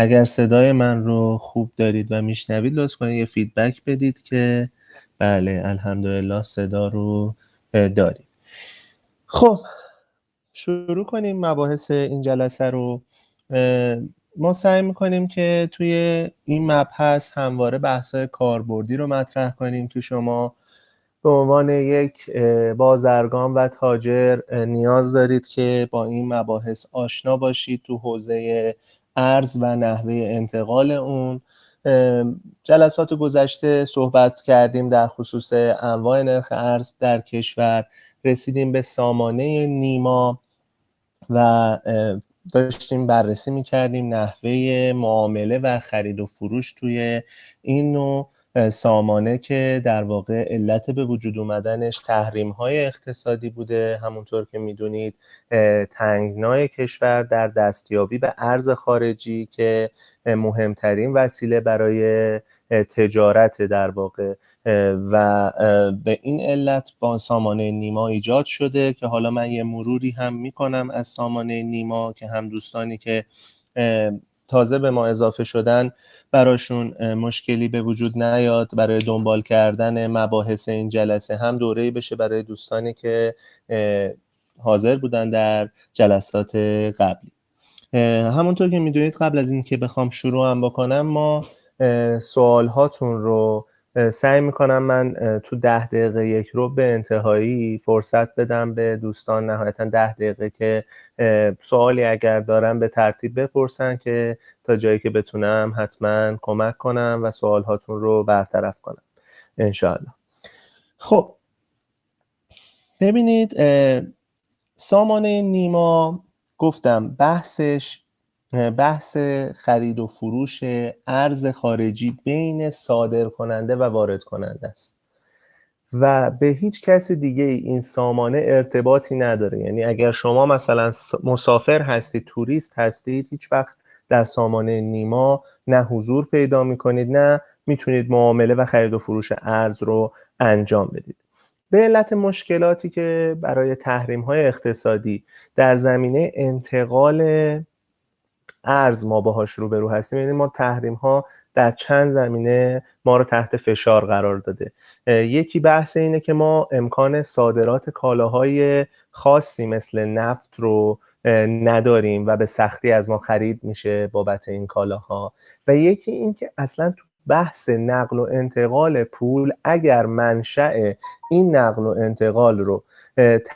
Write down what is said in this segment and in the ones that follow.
اگر صدای من رو خوب دارید و میشنوید لطف کنید یه فیدبک بدید که بله الحمدلله صدا رو دارید خب شروع کنیم مباحث این جلسه رو ما سعی میکنیم که توی این مبحث همواره بحث‌های کاربردی رو مطرح کنیم تو شما به عنوان یک بازرگان و تاجر نیاز دارید که با این مباحث آشنا باشید تو حوزه ارز و نحوه انتقال اون جلسات گذشته صحبت کردیم در خصوص انواع نرخ ارز در کشور رسیدیم به سامانه نیما و داشتیم بررسی میکردیم نحوه معامله و خرید و فروش توی این نوع سامانه که در واقع علت به وجود اومدنش تحریم های اقتصادی بوده همونطور که میدونید تنگنای کشور در دستیابی به ارز خارجی که مهمترین وسیله برای تجارت در واقع و به این علت با سامانه نیما ایجاد شده که حالا من یه مروری هم میکنم از سامانه نیما که هم دوستانی که تازه به ما اضافه شدن براشون مشکلی به وجود نیاد برای دنبال کردن مباحث این جلسه هم دوره بشه برای دوستانی که حاضر بودن در جلسات قبلی همونطور که میدونید قبل از اینکه بخوام شروع هم بکنم ما سوال هاتون رو سعی میکنم من تو ده دقیقه یک رو به انتهایی فرصت بدم به دوستان نهایتا ده دقیقه که سوالی اگر دارم به ترتیب بپرسن که تا جایی که بتونم حتما کمک کنم و سوال هاتون رو برطرف کنم انشاءالله خب ببینید سامانه نیما گفتم بحثش بحث خرید و فروش ارز خارجی بین صادر کننده و وارد کننده است و به هیچ کس دیگه این سامانه ارتباطی نداره یعنی اگر شما مثلا مسافر هستید توریست هستید هیچ وقت در سامانه نیما نه حضور پیدا کنید نه میتونید معامله و خرید و فروش ارز رو انجام بدید به علت مشکلاتی که برای تحریم های اقتصادی در زمینه انتقال ارز ما باهاش روبرو هستیم یعنی ما تحریم ها در چند زمینه ما رو تحت فشار قرار داده یکی بحث اینه که ما امکان صادرات کالاهای خاصی مثل نفت رو نداریم و به سختی از ما خرید میشه بابت این کالاها و یکی اینکه اصلا تو بحث نقل و انتقال پول اگر منشأ این نقل و انتقال رو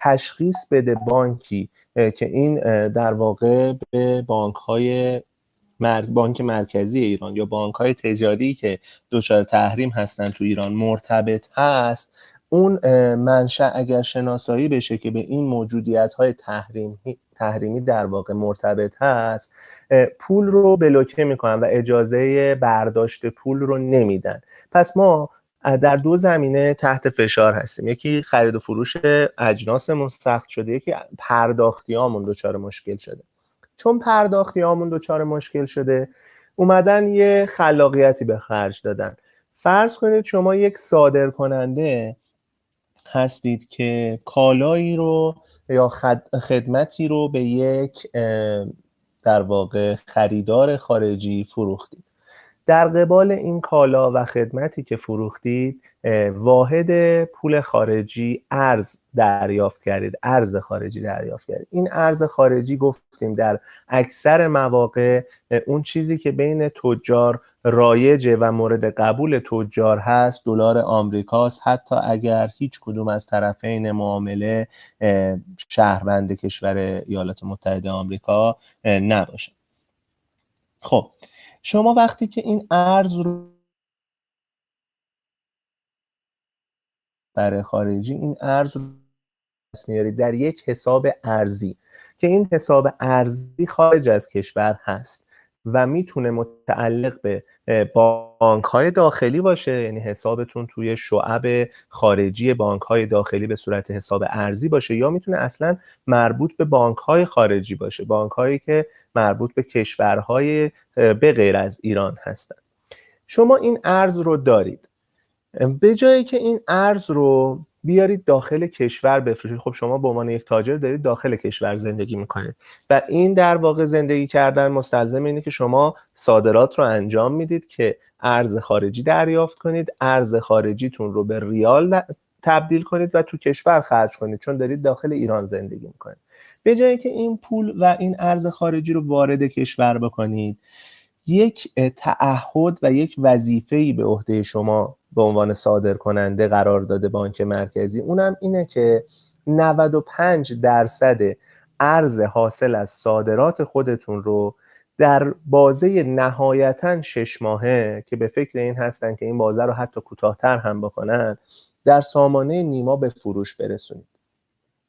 تشخیص بده بانکی که این در واقع به بانک بانک مرکزی ایران یا بانک های تجاری که دچار تحریم هستن تو ایران مرتبط هست اون منشأ اگر شناسایی بشه که به این موجودیت های تحریم تحریمی در واقع مرتبط هست پول رو بلوکه میکنن و اجازه برداشت پول رو نمیدن پس ما در دو زمینه تحت فشار هستیم یکی خرید و فروش اجناسمون سخت شده یکی پرداختیامون دچار مشکل شده چون پرداختیامون دچار مشکل شده اومدن یه خلاقیتی به خرج دادن فرض کنید شما یک صادر کننده هستید که کالایی رو یا خدمتی رو به یک در واقع خریدار خارجی فروختید در قبال این کالا و خدمتی که فروختید واحد پول خارجی ارز دریافت کردید ارز خارجی دریافت کردید این ارز خارجی گفتیم در اکثر مواقع اون چیزی که بین تجار رایجه و مورد قبول تجار هست دلار آمریکاست حتی اگر هیچ کدوم از طرفین معامله شهروند کشور ایالات متحده آمریکا نباشه خب شما وقتی که این ارز رو برای خارجی این ارز رو میارید در یک حساب ارزی که این حساب ارزی خارج از کشور هست و میتونه متعلق به بانک های داخلی باشه یعنی حسابتون توی شعب خارجی بانک های داخلی به صورت حساب ارزی باشه یا میتونه اصلا مربوط به بانک های خارجی باشه بانک هایی که مربوط به کشورهای به غیر از ایران هستند. شما این ارز رو دارید به جایی که این ارز رو بیارید داخل کشور بفروشید خب شما به عنوان یک تاجر دارید داخل کشور زندگی میکنید و این در واقع زندگی کردن مستلزم اینه که شما صادرات رو انجام میدید که ارز خارجی دریافت کنید ارز خارجیتون رو به ریال تبدیل کنید و تو کشور خرج کنید چون دارید داخل ایران زندگی میکنید به جایی که این پول و این ارز خارجی رو وارد کشور بکنید یک تعهد و یک وظیفه‌ای به عهده شما به عنوان صادر کننده قرار داده بانک مرکزی اونم اینه که 95 درصد ارز حاصل از صادرات خودتون رو در بازه نهایتا شش ماهه که به فکر این هستن که این بازه رو حتی کوتاهتر هم بکنن در سامانه نیما به فروش برسونید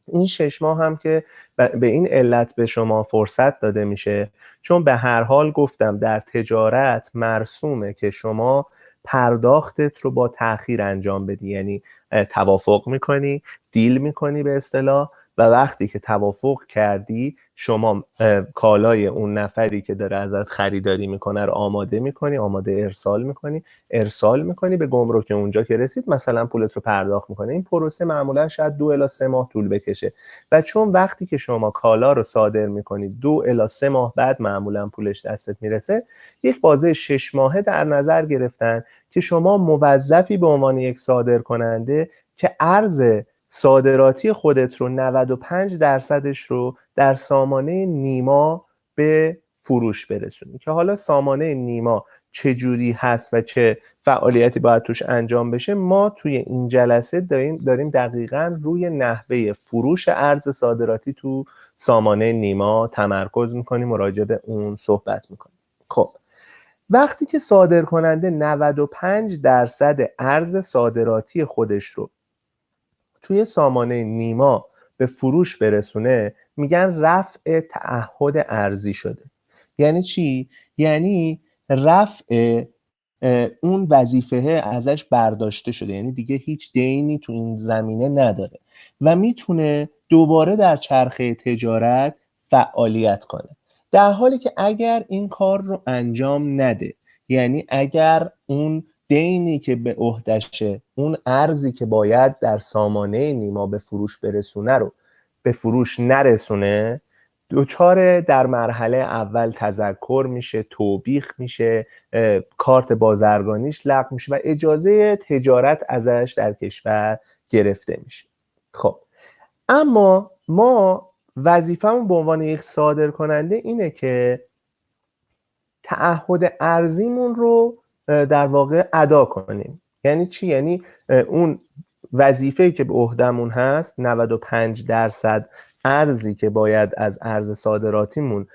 این شش ماه هم که به این علت به شما فرصت داده میشه چون به هر حال گفتم در تجارت مرسومه که شما پرداختت رو با تاخیر انجام بدی یعنی توافق میکنی دیل میکنی به اصطلاح و وقتی که توافق کردی شما کالای اون نفری که داره ازت خریداری میکنه رو آماده میکنی آماده ارسال میکنی ارسال میکنی به گمرک اونجا که رسید مثلا پولت رو پرداخت میکنه این پروسه معمولا شاید دو الا سه ماه طول بکشه و چون وقتی که شما کالا رو صادر میکنی دو الا سه ماه بعد معمولا پولش دستت میرسه یک بازه شش ماهه در نظر گرفتن که شما موظفی به عنوان یک صادر کننده که ارز صادراتی خودت رو 95 درصدش رو در سامانه نیما به فروش برسونی که حالا سامانه نیما چه جوری هست و چه فعالیتی باید توش انجام بشه ما توی این جلسه داریم, داریم دقیقا روی نحوه فروش ارز صادراتی تو سامانه نیما تمرکز میکنیم و راجع به اون صحبت میکنیم خب وقتی که صادر کننده 95 درصد ارز صادراتی خودش رو توی سامانه نیما به فروش برسونه میگن رفع تعهد ارزی شده یعنی چی یعنی رفع اون وظیفه ازش برداشته شده یعنی دیگه هیچ دینی تو این زمینه نداره و میتونه دوباره در چرخه تجارت فعالیت کنه در حالی که اگر این کار رو انجام نده یعنی اگر اون دینی که به عهدشه اون ارزی که باید در سامانه نیما به فروش برسونه رو به فروش نرسونه دوچار در مرحله اول تذکر میشه توبیخ میشه کارت بازرگانیش لغو میشه و اجازه تجارت ازش در کشور گرفته میشه خب اما ما وظیفمون به عنوان یک صادر کننده اینه که تعهد ارزیمون رو در واقع ادا کنیم یعنی چی یعنی اون وظیفه‌ای که به عهدمون هست 95 درصد ارزی که باید از ارز صادراتیمون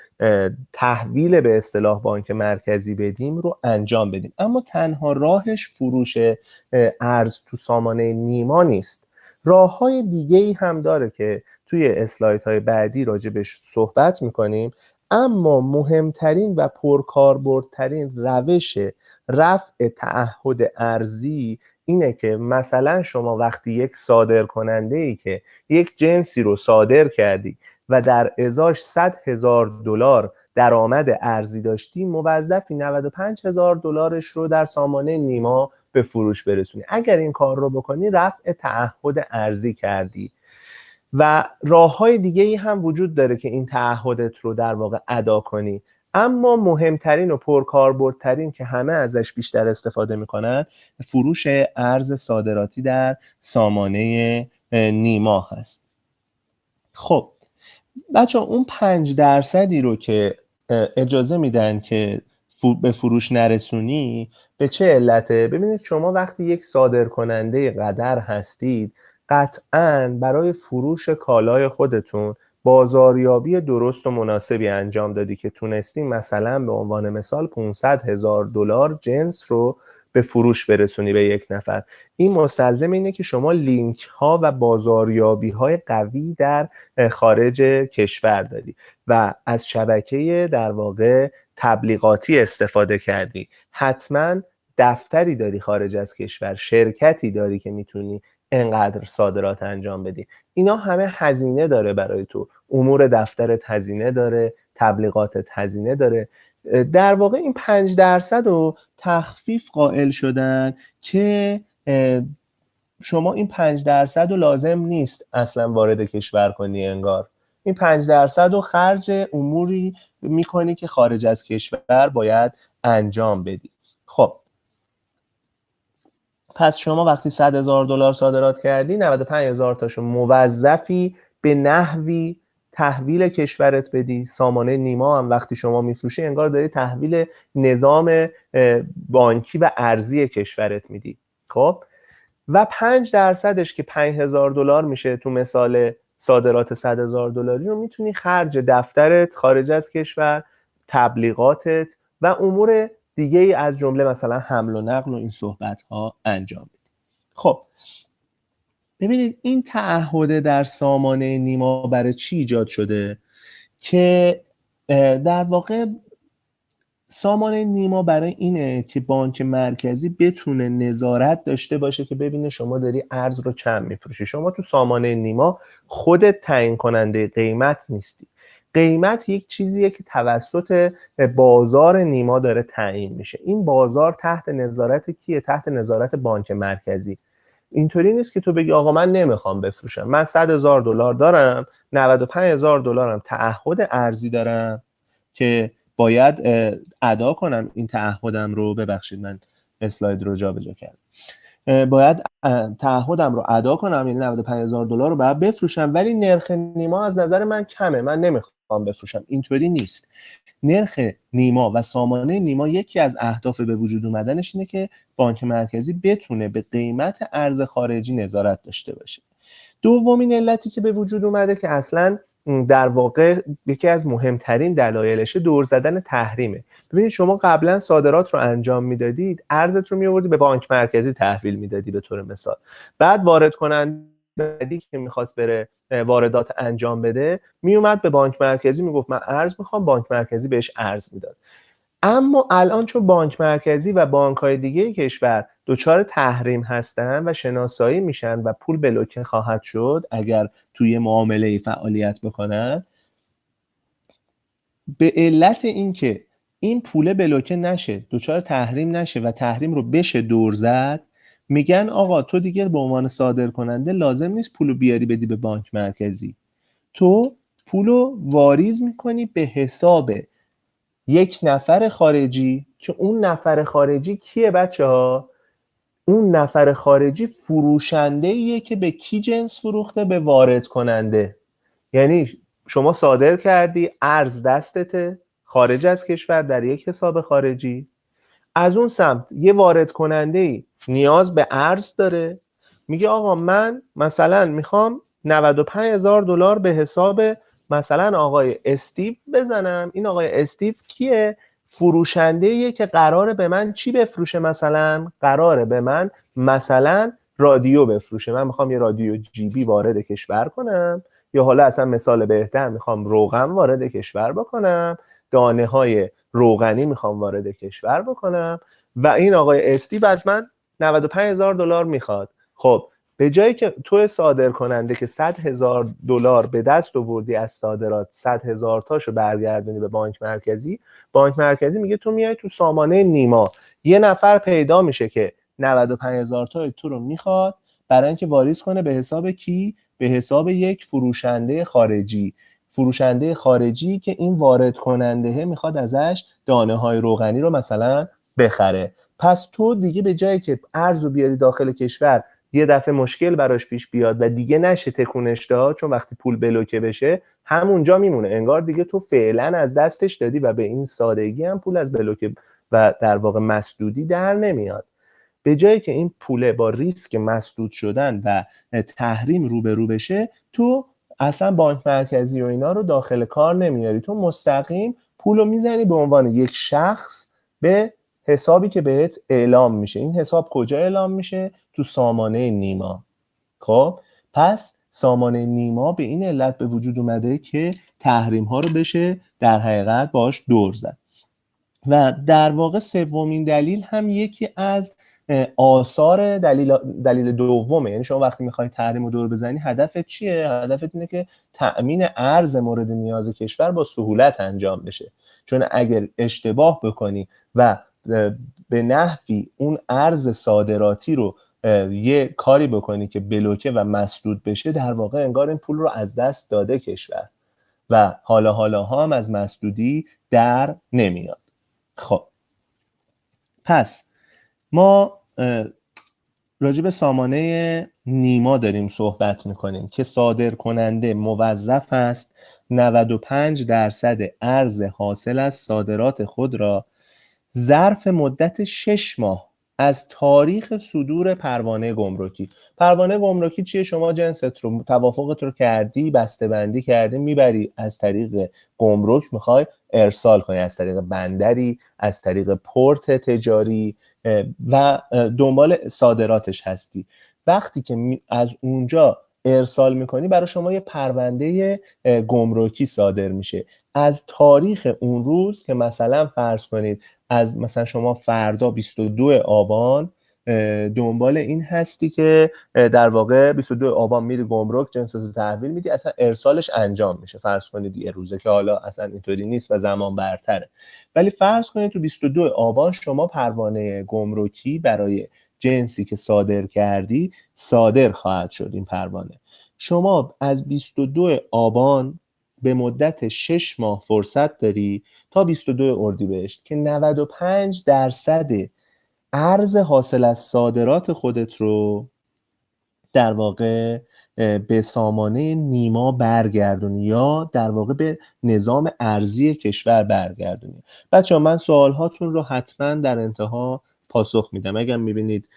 تحویل به اصطلاح بانک مرکزی بدیم رو انجام بدیم اما تنها راهش فروش ارز تو سامانه نیما نیست راه های دیگه ای هم داره که توی اسلایت های بعدی راجبش صحبت میکنیم اما مهمترین و پرکاربردترین روش رفع تعهد ارزی اینه که مثلا شما وقتی یک صادر کننده ای که یک جنسی رو صادر کردی و در ازاش 100 هزار دلار درآمد ارزی داشتی موظفی 95 هزار دلارش رو در سامانه نیما به فروش برسونی اگر این کار رو بکنی رفع تعهد ارزی کردی و راه های دیگه ای هم وجود داره که این تعهدت رو در واقع ادا کنی اما مهمترین و پرکاربردترین که همه ازش بیشتر استفاده میکنن فروش ارز صادراتی در سامانه نیما هست خب بچه اون پنج درصدی رو که اجازه میدن که به فروش نرسونی به چه علته؟ ببینید شما وقتی یک صادر کننده قدر هستید قطعا برای فروش کالای خودتون بازاریابی درست و مناسبی انجام دادی که تونستی مثلا به عنوان مثال 500 هزار دلار جنس رو به فروش برسونی به یک نفر این مستلزم اینه که شما لینک ها و بازاریابی های قوی در خارج کشور داری و از شبکه در واقع تبلیغاتی استفاده کردی حتما دفتری داری خارج از کشور شرکتی داری که میتونی انقدر صادرات انجام بدی اینا همه هزینه داره برای تو امور دفتر هزینه داره تبلیغات هزینه داره در واقع این پنج درصد رو تخفیف قائل شدن که شما این پنج درصد رو لازم نیست اصلا وارد کشور کنی انگار این پنج درصد رو خرج اموری میکنی که خارج از کشور باید انجام بدی خب پس شما وقتی 100 هزار دلار صادرات کردی 95 هزار تاشو موظفی به نحوی تحویل کشورت بدی سامانه نیما هم وقتی شما میفروشی انگار داری تحویل نظام بانکی و ارزی کشورت میدی خب و 5 درصدش که 5000 دلار میشه تو مثال صادرات 100 هزار دلاری رو میتونی خرج دفترت خارج از کشور تبلیغاتت و امور دیگه ای از جمله مثلا حمل و نقل و این صحبت ها انجام بدید خب ببینید این تعهده در سامانه نیما برای چی ایجاد شده که در واقع سامانه نیما برای اینه که بانک مرکزی بتونه نظارت داشته باشه که ببینه شما داری ارز رو چند میفروشی شما تو سامانه نیما خودت تعیین کننده قیمت نیستی قیمت یک چیزیه که توسط بازار نیما داره تعیین میشه این بازار تحت نظارت کیه تحت نظارت بانک مرکزی اینطوری نیست که تو بگی آقا من نمیخوام بفروشم من 100 هزار دلار دارم 95 هزار دلارم تعهد ارزی دارم که باید ادا کنم این تعهدم رو ببخشید من اسلاید رو جابجا کردم باید تعهدم رو ادا کنم یعنی 95000 دلار رو باید بفروشم ولی نرخ نیما از نظر من کمه من نمیخوام بفروشم اینطوری نیست نرخ نیما و سامانه نیما یکی از اهداف به وجود اومدنش اینه که بانک مرکزی بتونه به قیمت ارز خارجی نظارت داشته باشه دومین علتی که به وجود اومده که اصلا در واقع یکی از مهمترین دلایلش دور زدن تحریمه ببینید شما قبلا صادرات رو انجام میدادید ارزت رو میآوردی به بانک مرکزی تحویل میدادی به طور مثال بعد وارد کنند بعدی که میخواست بره واردات انجام بده میومد به بانک مرکزی میگفت من ارز میخوام بانک مرکزی بهش ارز میداد اما الان چون بانک مرکزی و بانک های دیگه کشور دچار تحریم هستن و شناسایی میشن و پول بلوکه خواهد شد اگر توی معامله فعالیت بکنن به علت اینکه این پوله بلوکه نشه دچار تحریم نشه و تحریم رو بشه دور زد میگن آقا تو دیگه به عنوان صادر کننده لازم نیست پولو بیاری بدی به بانک مرکزی تو پولو واریز میکنی به حساب یک نفر خارجی که اون نفر خارجی کیه بچه ها اون نفر خارجی فروشنده که به کی جنس فروخته به وارد کننده یعنی شما صادر کردی ارز دستته خارج از کشور در یک حساب خارجی از اون سمت یه وارد کننده ای نیاز به ارز داره میگه آقا من مثلا میخوام 95 هزار دلار به حساب مثلا آقای استیو بزنم این آقای استیو کیه فروشنده که قراره به من چی بفروشه مثلا قراره به من مثلا رادیو بفروشه من میخوام یه رادیو بی وارد کشور کنم یا حالا اصلا مثال بهتر میخوام روغن وارد کشور بکنم دانه های روغنی میخوام وارد کشور بکنم و این آقای استی از من 95 هزار دلار میخواد خب به جایی که تو صادر کننده که 100 هزار دلار به دست آوردی از صادرات 100 هزار تاشو برگردونی به بانک مرکزی بانک مرکزی میگه تو میای تو سامانه نیما یه نفر پیدا میشه که 95 هزار تای تو رو میخواد برای اینکه واریز کنه به حساب کی به حساب یک فروشنده خارجی فروشنده خارجی که این وارد کننده میخواد ازش دانه های روغنی رو مثلا بخره پس تو دیگه به جایی که ارز رو بیاری داخل کشور یه دفعه مشکل براش پیش بیاد و دیگه نشه تکونش داد چون وقتی پول بلوکه بشه همونجا میمونه انگار دیگه تو فعلا از دستش دادی و به این سادگی هم پول از بلوکه و در واقع مسدودی در نمیاد به جایی که این پوله با ریسک مسدود شدن و تحریم روبرو بشه تو اصلا بانک مرکزی و اینا رو داخل کار نمیاری تو مستقیم پول رو میزنی به عنوان یک شخص به حسابی که بهت اعلام میشه این حساب کجا اعلام میشه تو سامانه نیما خب پس سامانه نیما به این علت به وجود اومده که تحریم ها رو بشه در حقیقت باش دور زد و در واقع سومین دلیل هم یکی از آثار دلیل, دلیل دومه یعنی شما وقتی میخوای تحریم رو دور بزنی هدفت چیه؟ هدفت اینه که تأمین ارز مورد نیاز کشور با سهولت انجام بشه چون اگر اشتباه بکنی و به نحوی اون ارز صادراتی رو یه کاری بکنی که بلوکه و مسدود بشه در واقع انگار این پول رو از دست داده کشور و حالا حالا هم از مسدودی در نمیاد خب پس ما راجب سامانه نیما داریم صحبت میکنیم که صادر کننده موظف است 95 درصد ارز حاصل از صادرات خود را ظرف مدت 6 ماه از تاریخ صدور پروانه گمرکی پروانه گمرکی چیه شما جنست رو توافقت رو کردی بسته بندی کردی میبری از طریق گمرک میخوای ارسال کنی از طریق بندری از طریق پورت تجاری و دنبال صادراتش هستی وقتی که از اونجا ارسال میکنی برای شما یه پرونده گمرکی صادر میشه از تاریخ اون روز که مثلا فرض کنید از مثلا شما فردا 22 آبان دنبال این هستی که در واقع 22 آبان میری گمرک جنس رو تحویل میدی اصلا ارسالش انجام میشه فرض کنید یه روزه که حالا اصلا اینطوری نیست و زمان برتره ولی فرض کنید تو 22 آبان شما پروانه گمرکی برای جنسی که صادر کردی صادر خواهد شد این پروانه شما از 22 آبان به مدت 6 ماه فرصت داری تا 22 اردیبهشت که 95 درصد ارز حاصل از صادرات خودت رو در واقع به سامانه نیما برگردونی یا در واقع به نظام ارزی کشور برگردونی بچه ها من سوال هاتون رو حتما در انتها پاسخ میدم اگر میبینید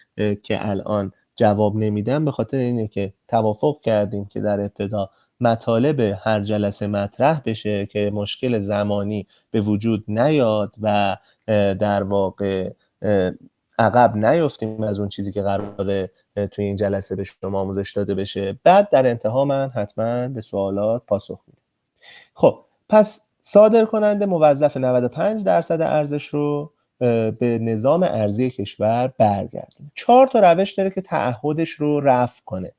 که الان جواب نمیدم به خاطر اینه که توافق کردیم که در ابتدا مطالب هر جلسه مطرح بشه که مشکل زمانی به وجود نیاد و در واقع عقب نیفتیم از اون چیزی که قراره توی این جلسه به شما آموزش داده بشه بعد در انتها من حتما به سوالات پاسخ میدم خب پس صادر کننده موظف 95 درصد ارزش رو به نظام ارزی کشور برگردونه چهار تا روش داره که تعهدش رو رفع کنه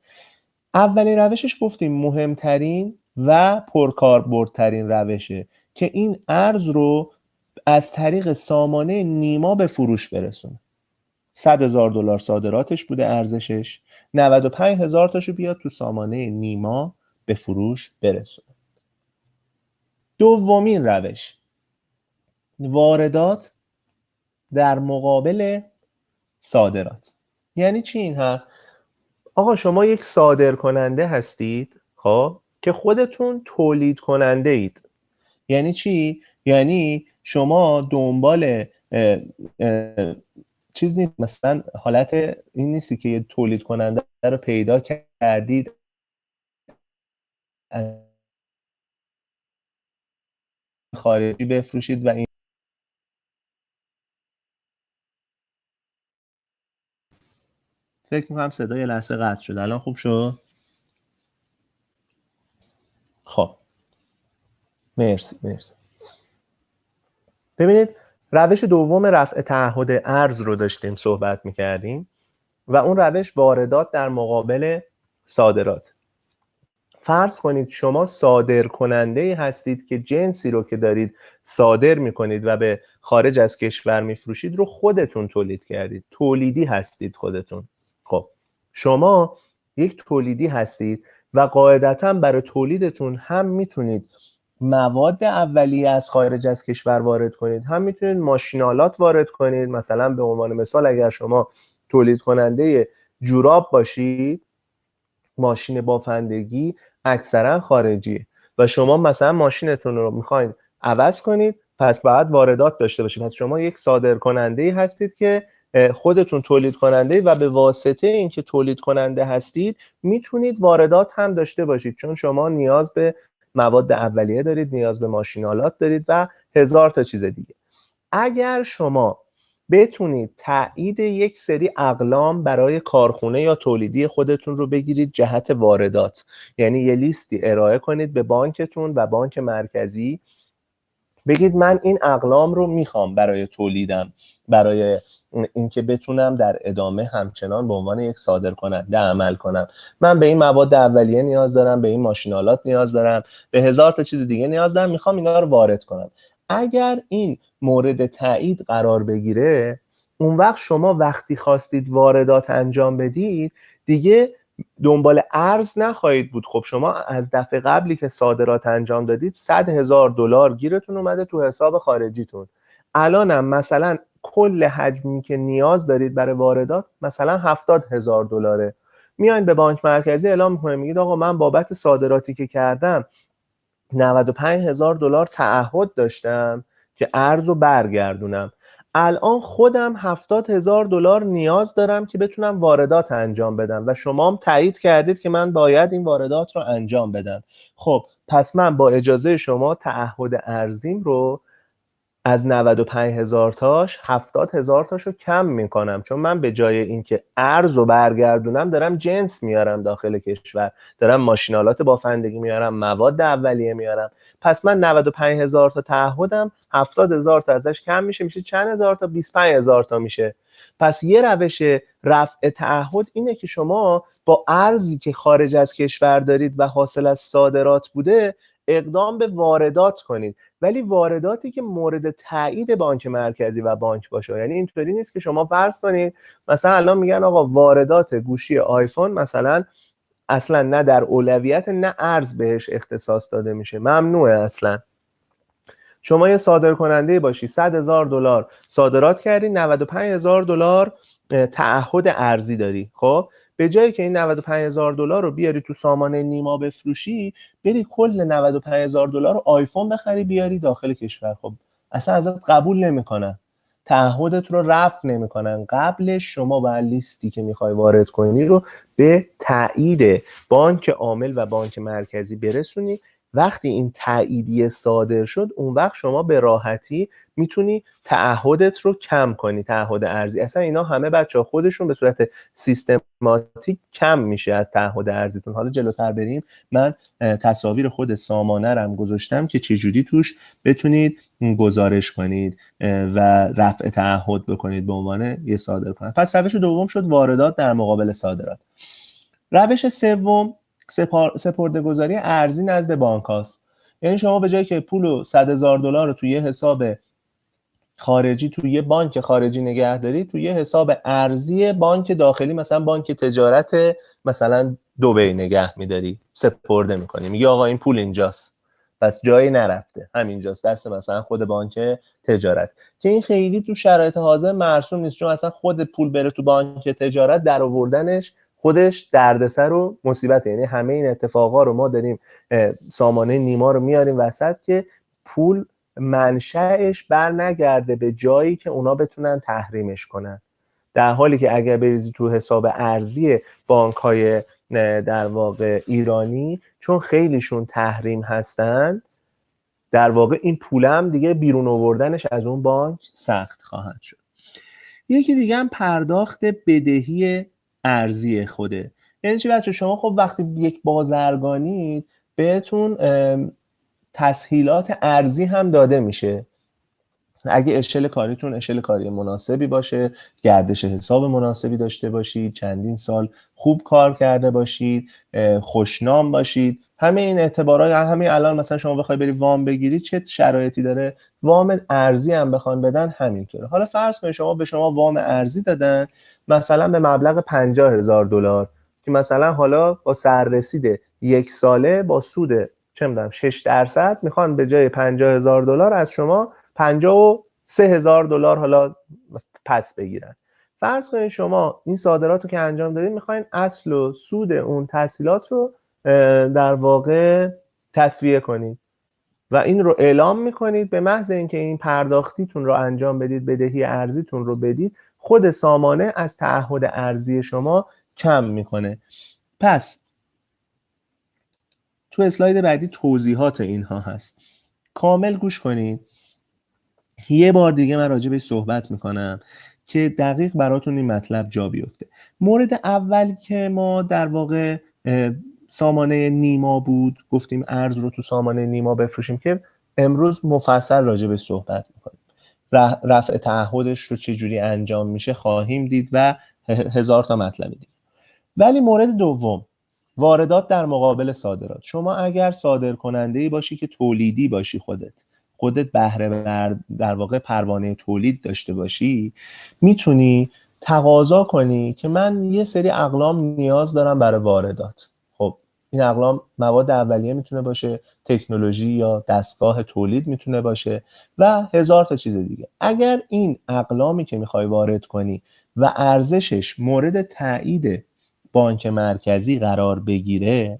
اولین روشش گفتیم مهمترین و پرکاربردترین روشه که این ارز رو از طریق سامانه نیما به فروش برسونه 100 هزار دلار صادراتش بوده ارزشش 95 هزار تاشو بیاد تو سامانه نیما به فروش برسونه دومین روش واردات در مقابل صادرات یعنی چی این حرف آقا شما یک صادر کننده هستید خب که خودتون تولید کننده اید یعنی چی یعنی شما دنبال اه چیز نیست مثلا حالت این نیستی که یه تولید کننده رو پیدا کردید خارجی بفروشید و این فکر میکنم صدای لحظه قطع شد الان خوب شد خب مرسی مرسی ببینید روش دوم رفع تعهد ارز رو داشتیم صحبت میکردیم و اون روش واردات در مقابل صادرات فرض کنید شما صادر کننده ای هستید که جنسی رو که دارید صادر میکنید و به خارج از کشور می رو خودتون تولید کردید تولیدی هستید خودتون خب شما یک تولیدی هستید و قاعدتا برای تولیدتون هم میتونید مواد اولیه از خارج از کشور وارد کنید هم میتونید ماشینالات وارد کنید مثلا به عنوان مثال اگر شما تولید کننده جوراب باشید ماشین بافندگی اکثرا خارجی و شما مثلا ماشینتون رو میخواین عوض کنید پس باید واردات داشته باشید پس شما یک صادر کننده هستید که خودتون تولید کننده و به واسطه اینکه تولید کننده هستید میتونید واردات هم داشته باشید چون شما نیاز به مواد اولیه دارید نیاز به ماشینالات دارید و هزار تا چیز دیگه اگر شما بتونید تایید یک سری اقلام برای کارخونه یا تولیدی خودتون رو بگیرید جهت واردات یعنی یه لیستی ارائه کنید به بانکتون و بانک مرکزی بگید من این اقلام رو میخوام برای تولیدم برای اینکه بتونم در ادامه همچنان به عنوان یک صادر کنم عمل کنم من به این مواد اولیه نیاز دارم به این ماشینالات نیاز دارم به هزار تا چیز دیگه نیاز دارم میخوام اینا رو وارد کنم اگر این مورد تایید قرار بگیره اون وقت شما وقتی خواستید واردات انجام بدید دیگه دنبال ارز نخواهید بود خب شما از دفعه قبلی که صادرات انجام دادید صد هزار دلار گیرتون اومده تو حساب خارجیتون الانم مثلا کل حجمی که نیاز دارید برای واردات مثلا هفتاد هزار دلاره میاین به بانک مرکزی اعلام میکنه میگید آقا من بابت صادراتی که کردم 95 هزار دلار تعهد داشتم که ارز رو برگردونم الان خودم هفتاد هزار دلار نیاز دارم که بتونم واردات انجام بدم و شما هم تایید کردید که من باید این واردات رو انجام بدم خب پس من با اجازه شما تعهد ارزیم رو از 95 هزار تاش 70 هزار تاشو کم میکنم چون من به جای اینکه ارز و برگردونم دارم جنس میارم داخل کشور دارم ماشینالات بافندگی میارم مواد اولیه میارم پس من 95 هزار تا تعهدم 70 هزار تا ازش کم میشه میشه چند هزار تا 25 هزار تا میشه پس یه روش رفع تعهد اینه که شما با ارزی که خارج از کشور دارید و حاصل از صادرات بوده اقدام به واردات کنید ولی وارداتی که مورد تایید بانک مرکزی و بانک باشه یعنی اینطوری نیست که شما فرض کنید مثلا الان میگن آقا واردات گوشی آیفون مثلا اصلا نه در اولویت نه ارز بهش اختصاص داده میشه ممنوعه اصلا شما یه صادر کننده باشی 100 هزار دلار صادرات کردی 95 هزار دلار تعهد ارزی داری خب به جایی که این 95 هزار دلار رو بیاری تو سامانه نیما بفروشی بری کل 95 هزار دلار رو آیفون بخری بیاری داخل کشور خب اصلا ازت قبول نمیکنن تعهدت رو رفع نمیکنن قبل شما با لیستی که میخوای وارد کنی رو به تایید بانک عامل و بانک مرکزی برسونی وقتی این تاییدیه صادر شد اون وقت شما به راحتی میتونی تعهدت رو کم کنی تعهد ارزی اصلا اینا همه بچه خودشون به صورت سیستماتیک کم میشه از تعهد ارزیتون حالا جلوتر بریم من تصاویر خود سامانرم گذاشتم که چجوری توش بتونید گزارش کنید و رفع تعهد بکنید به عنوان یه صادر کنید پس روش دوم شد واردات در مقابل صادرات روش سوم سپرده گذاری ارزی نزد بانک هاست یعنی شما به جایی که پول و 100 هزار دلار رو توی یه حساب خارجی توی یه بانک خارجی نگه داری توی یه حساب ارزی بانک داخلی مثلا بانک تجارت مثلا دبی نگه میداری سپرده میکنی میگه آقا این پول اینجاست پس جایی نرفته همینجاست دست مثلا خود بانک تجارت که این خیلی تو شرایط حاضر مرسوم نیست چون اصلا خود پول بره تو بانک تجارت در آوردنش خودش دردسر و مصیبت یعنی همه این اتفاقا رو ما داریم سامانه نیما رو میاریم وسط که پول منشأش بر نگرده به جایی که اونا بتونن تحریمش کنن در حالی که اگر بریزی تو حساب ارزی بانک های در واقع ایرانی چون خیلیشون تحریم هستن در واقع این پولم دیگه بیرون آوردنش از اون بانک سخت خواهد شد یکی دیگه هم پرداخت بدهی ارزی خوده یعنی چی بچه شما خب وقتی یک بازرگانید بهتون تسهیلات ارزی هم داده میشه اگه اشل کاریتون اشل کاری مناسبی باشه گردش حساب مناسبی داشته باشید چندین سال خوب کار کرده باشید خوشنام باشید همه این اعتبارات همین الان مثلا شما بخوای بری وام بگیری چه شرایطی داره وام ارزی هم بخوان بدن همینطوره حالا فرض کنید شما به شما وام ارزی دادن مثلا به مبلغ 50 هزار دلار که مثلا حالا با سررسید یک ساله با سود چه میدونم 6 درصد میخوان به جای 50 هزار دلار از شما 53 هزار دلار حالا پس بگیرن فرض کنید شما این صادرات رو که انجام دادید میخواین اصل و سود اون تحصیلات رو در واقع تصویه کنید و این رو اعلام میکنید به محض اینکه این پرداختیتون رو انجام بدید بدهی ارزیتون رو بدید خود سامانه از تعهد ارزی شما کم میکنه پس تو اسلاید بعدی توضیحات اینها هست کامل گوش کنید یه بار دیگه من راجع به صحبت میکنم که دقیق براتون این مطلب جا بیفته مورد اول که ما در واقع سامانه نیما بود گفتیم ارز رو تو سامانه نیما بفروشیم که امروز مفصل راجع به صحبت میکنیم رفع تعهدش رو چجوری انجام میشه خواهیم دید و هزار تا مطلب دید ولی مورد دوم واردات در مقابل صادرات شما اگر صادر کننده ای باشی که تولیدی باشی خودت خودت بهره بر در واقع پروانه تولید داشته باشی میتونی تقاضا کنی که من یه سری اقلام نیاز دارم برای واردات این اقلام مواد اولیه میتونه باشه تکنولوژی یا دستگاه تولید میتونه باشه و هزار تا چیز دیگه اگر این اقلامی که میخوای وارد کنی و ارزشش مورد تایید بانک مرکزی قرار بگیره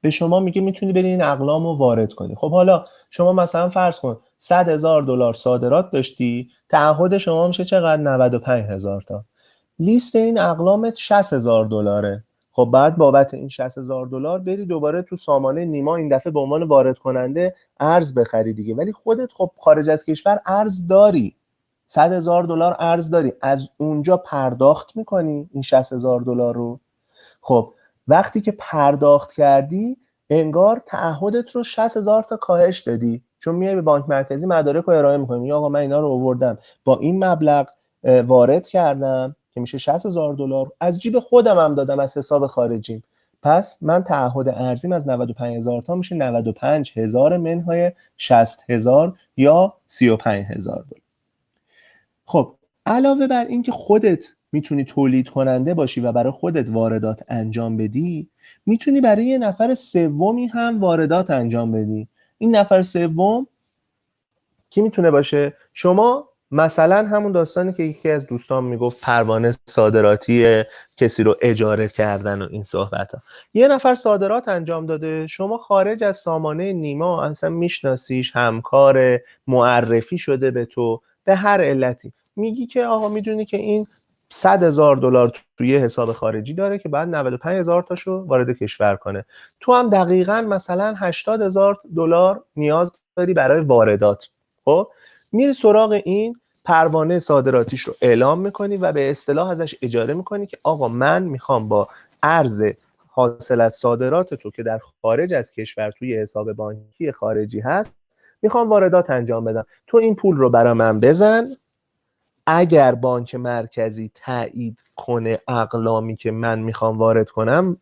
به شما میگه میتونی بری این اقلام رو وارد کنی خب حالا شما مثلا فرض کن 100 هزار دلار صادرات داشتی تعهد شما میشه چقدر 95 هزار تا لیست این اقلامت 60 هزار دلاره خب بعد بابت این 60 هزار دلار بری دوباره تو سامانه نیما این دفعه به عنوان وارد کننده ارز بخری دیگه ولی خودت خب خارج از کشور ارز داری 100 هزار دلار ارز داری از اونجا پرداخت میکنی این 60 هزار دلار رو خب وقتی که پرداخت کردی انگار تعهدت رو 60 هزار تا کاهش دادی چون میای به بانک مرکزی مدارک رو ارائه میکنی آقا من اینا رو آوردم با این مبلغ وارد کردم که میشه 60 هزار دلار از جیب خودم هم دادم از حساب خارجیم پس من تعهد ارزیم از 95 هزار تا میشه 95 هزار منهای 60 هزار یا 35 هزار دلار خب علاوه بر اینکه خودت میتونی تولید کننده باشی و برای خودت واردات انجام بدی میتونی برای یه نفر سومی هم واردات انجام بدی این نفر سوم کی میتونه باشه شما مثلا همون داستانی که یکی از دوستان میگفت پروانه صادراتی کسی رو اجاره کردن و این صحبت ها یه نفر صادرات انجام داده شما خارج از سامانه نیما اصلا میشناسیش همکار معرفی شده به تو به هر علتی میگی که آقا میدونی که این 100 هزار دلار توی حساب خارجی داره که بعد 95 هزار تاشو وارد کشور کنه تو هم دقیقا مثلا 80 هزار دلار نیاز داری برای واردات خب میری سراغ این پروانه صادراتیش رو اعلام میکنی و به اصطلاح ازش اجاره میکنی که آقا من میخوام با ارز حاصل از صادرات تو که در خارج از کشور توی حساب بانکی خارجی هست میخوام واردات انجام بدم تو این پول رو برا من بزن اگر بانک مرکزی تایید کنه اقلامی که من میخوام وارد کنم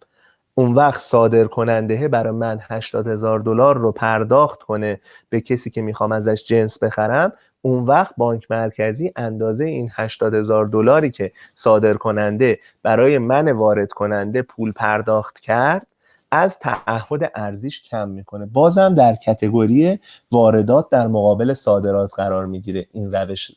اون وقت صادر کننده برای من هشتاد هزار دلار رو پرداخت کنه به کسی که میخوام ازش جنس بخرم اون وقت بانک مرکزی اندازه این 80 هزار دلاری که صادر کننده برای من وارد کننده پول پرداخت کرد از تعهد ارزش کم میکنه بازم در کتگوری واردات در مقابل صادرات قرار میگیره این روش